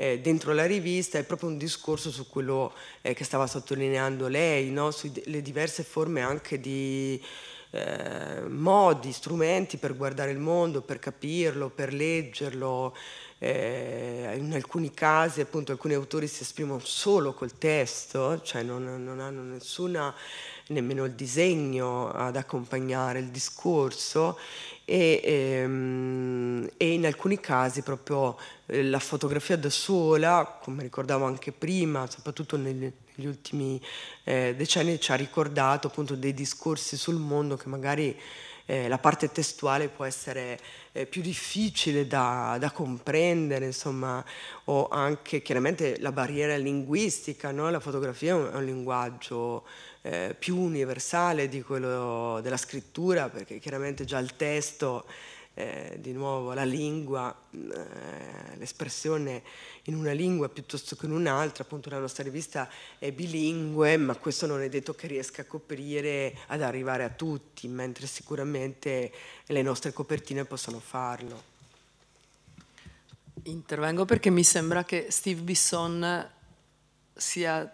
eh, dentro la rivista è proprio un discorso su quello eh, che stava sottolineando lei, no? sulle diverse forme anche di eh, modi, strumenti per guardare il mondo, per capirlo, per leggerlo. Eh, in alcuni casi appunto alcuni autori si esprimono solo col testo, cioè non, non hanno nessuna nemmeno il disegno ad accompagnare il discorso e, ehm, e in alcuni casi proprio eh, la fotografia da sola, come ricordavo anche prima, soprattutto nel, negli ultimi eh, decenni ci ha ricordato appunto dei discorsi sul mondo che magari eh, la parte testuale può essere eh, più difficile da, da, comprendere, insomma, o anche chiaramente la barriera linguistica, no? la fotografia è un, è un linguaggio eh, più universale di quello della scrittura, perché chiaramente già il testo, eh, di nuovo la lingua, mm, eh, l'espressione in una lingua piuttosto che in un'altra, appunto la nostra rivista è bilingue, ma questo non è detto che riesca a coprire, ad arrivare a tutti, mentre sicuramente le nostre copertine possono farlo. Intervengo perché mi sembra che Steve Bisson sia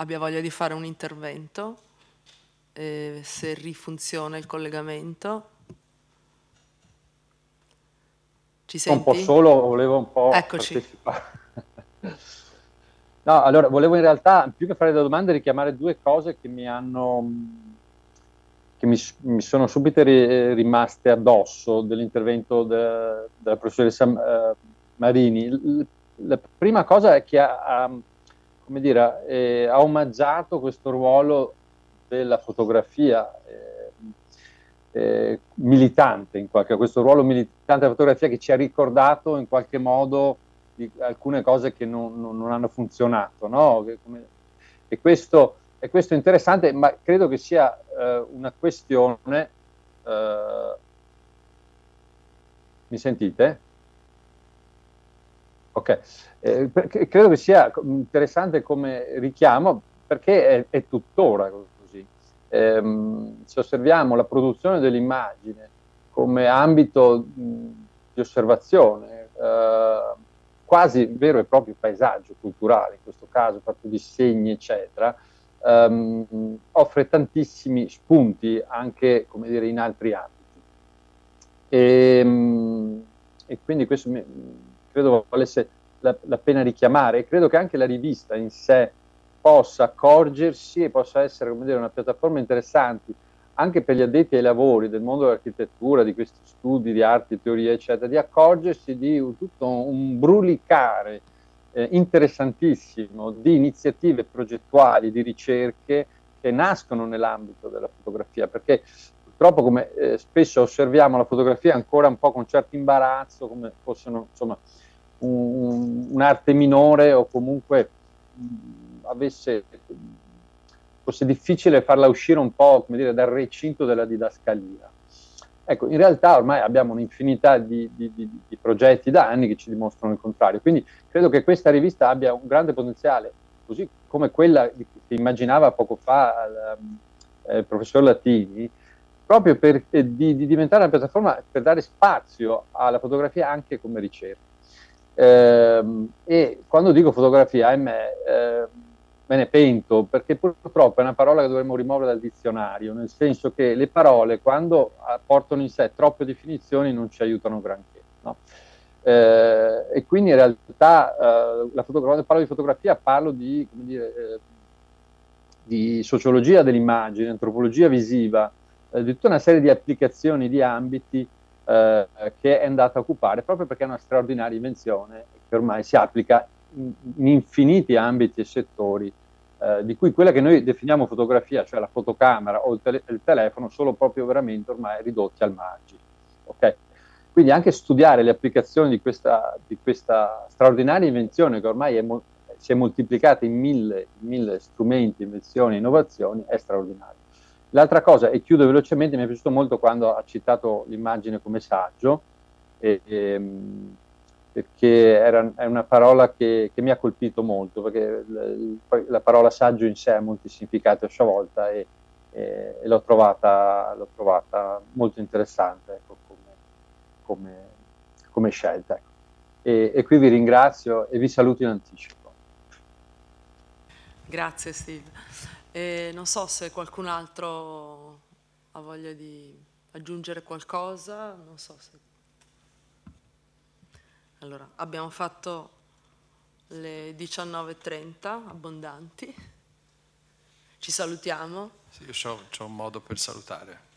abbia voglia di fare un intervento, eh, se rifunziona il collegamento. Ci senti? Un po' solo, volevo un po' Eccoci. partecipare. no, allora, volevo in realtà, più che fare delle domande, richiamare due cose che mi hanno che mi, mi, sono subito ri, rimaste addosso dell'intervento de, della professoressa eh, Marini. L, la prima cosa è che ha, ha, come dire, eh, ha omaggiato questo ruolo della fotografia eh, eh, militante, in qualche, questo ruolo militante della fotografia che ci ha ricordato in qualche modo di alcune cose che non, non, non hanno funzionato. No? Che, come, e, questo, e questo è interessante, ma credo che sia eh, una questione... Eh, mi sentite? Ok, eh, credo che sia interessante come richiamo perché è, è tuttora così. Eh, se osserviamo la produzione dell'immagine come ambito di osservazione, eh, quasi vero e proprio paesaggio culturale, in questo caso fatto di segni, eccetera, ehm, offre tantissimi spunti anche come dire, in altri ambiti. E, ehm, e quindi questo mi, credo valesse la, la pena richiamare e credo che anche la rivista in sé possa accorgersi e possa essere dire, una piattaforma interessante anche per gli addetti ai lavori del mondo dell'architettura, di questi studi di arti, teorie, eccetera, di accorgersi di tutto un brulicare eh, interessantissimo di iniziative progettuali, di ricerche che nascono nell'ambito della fotografia, perché purtroppo come eh, spesso osserviamo la fotografia ancora un po' con certo imbarazzo, come fossero insomma, un, un'arte minore o comunque mh, mm, avesse, fosse difficile farla uscire un po' dire, dal recinto della didascalia. Ecco, in realtà ormai abbiamo un'infinità di, di, di, di, progetti da anni che ci dimostrano il contrario, quindi credo che questa rivista abbia un grande potenziale, così come quella che immaginava poco fa ehm, eh, il professor Latini, proprio per, eh, di diventare una piattaforma per dare spazio alla fotografia anche come ricerca. Ehm, e quando dico fotografia, ahimè, ehm, me ne pento perché purtroppo è una parola che dovremmo rimuovere dal dizionario, nel senso che le parole quando ah, portano in sé troppe definizioni non ci aiutano granché. No? Eh, e quindi in realtà eh, quando parlo di fotografia parlo di, dire, eh, di sociologia dell'immagine, antropologia visiva, eh, di tutta una serie di applicazioni, di ambiti eh, che è andata a occupare proprio perché è una straordinaria invenzione che ormai si applica in, in infiniti ambiti e settori, eh, di cui quella che noi definiamo fotografia, cioè la fotocamera o il, tele il telefono, sono proprio veramente ormai ridotti al margine. Okay? Quindi anche studiare le applicazioni di questa, di questa straordinaria invenzione che ormai è si è moltiplicata in mille, mille strumenti, invenzioni, innovazioni, è straordinario. L'altra cosa, e chiudo velocemente, mi è piaciuto molto quando ha citato l'immagine come saggio, e, e, ehm, perché era, è una parola che, che, mi ha colpito molto, perché la, la parola saggio in sé ha molti significati a sua volta e, e l'ho, trovata, l'ho, trovata, molto interessante ecco, come, come, come, scelta. Ecco. e qui vi ringrazio e vi saluto in anticipo. Grazie Steve. E non so se qualcun altro ha voglia di aggiungere qualcosa, non so se... Allora, abbiamo fatto le 19.30 abbondanti, ci salutiamo. Sì, io ho, ho, un modo per salutare.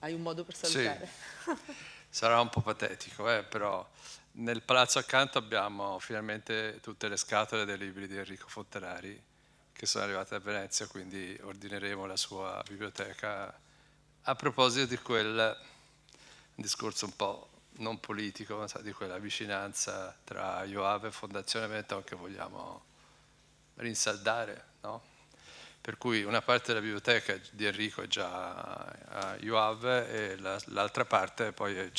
Hai un modo per salutare? Sì. Sarà un po' patetico, eh, però nel palazzo accanto abbiamo finalmente tutte le scatole dei libri di Enrico Fotterari che sono arrivate a Venezia, quindi ordineremo la sua biblioteca. A proposito di quel discorso un po' non politico, ma di quella vicinanza tra Ioave e Fondazione Veneto che vogliamo rinsaldare, no? Per cui una parte della biblioteca di Enrico è già a Ioave e l'altra parte poi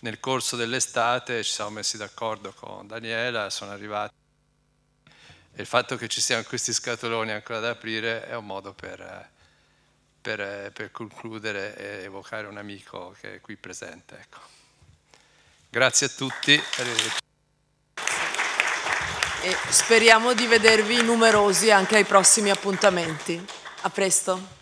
nel corso dell'estate ci siamo messi d'accordo con Daniela, sono arrivati e il fatto che ci siano questi scatoloni ancora da aprire è un modo per, per, per concludere e evocare un amico che è qui presente. Ecco. Grazie a tutti. E speriamo di vedervi numerosi anche ai prossimi appuntamenti. A presto.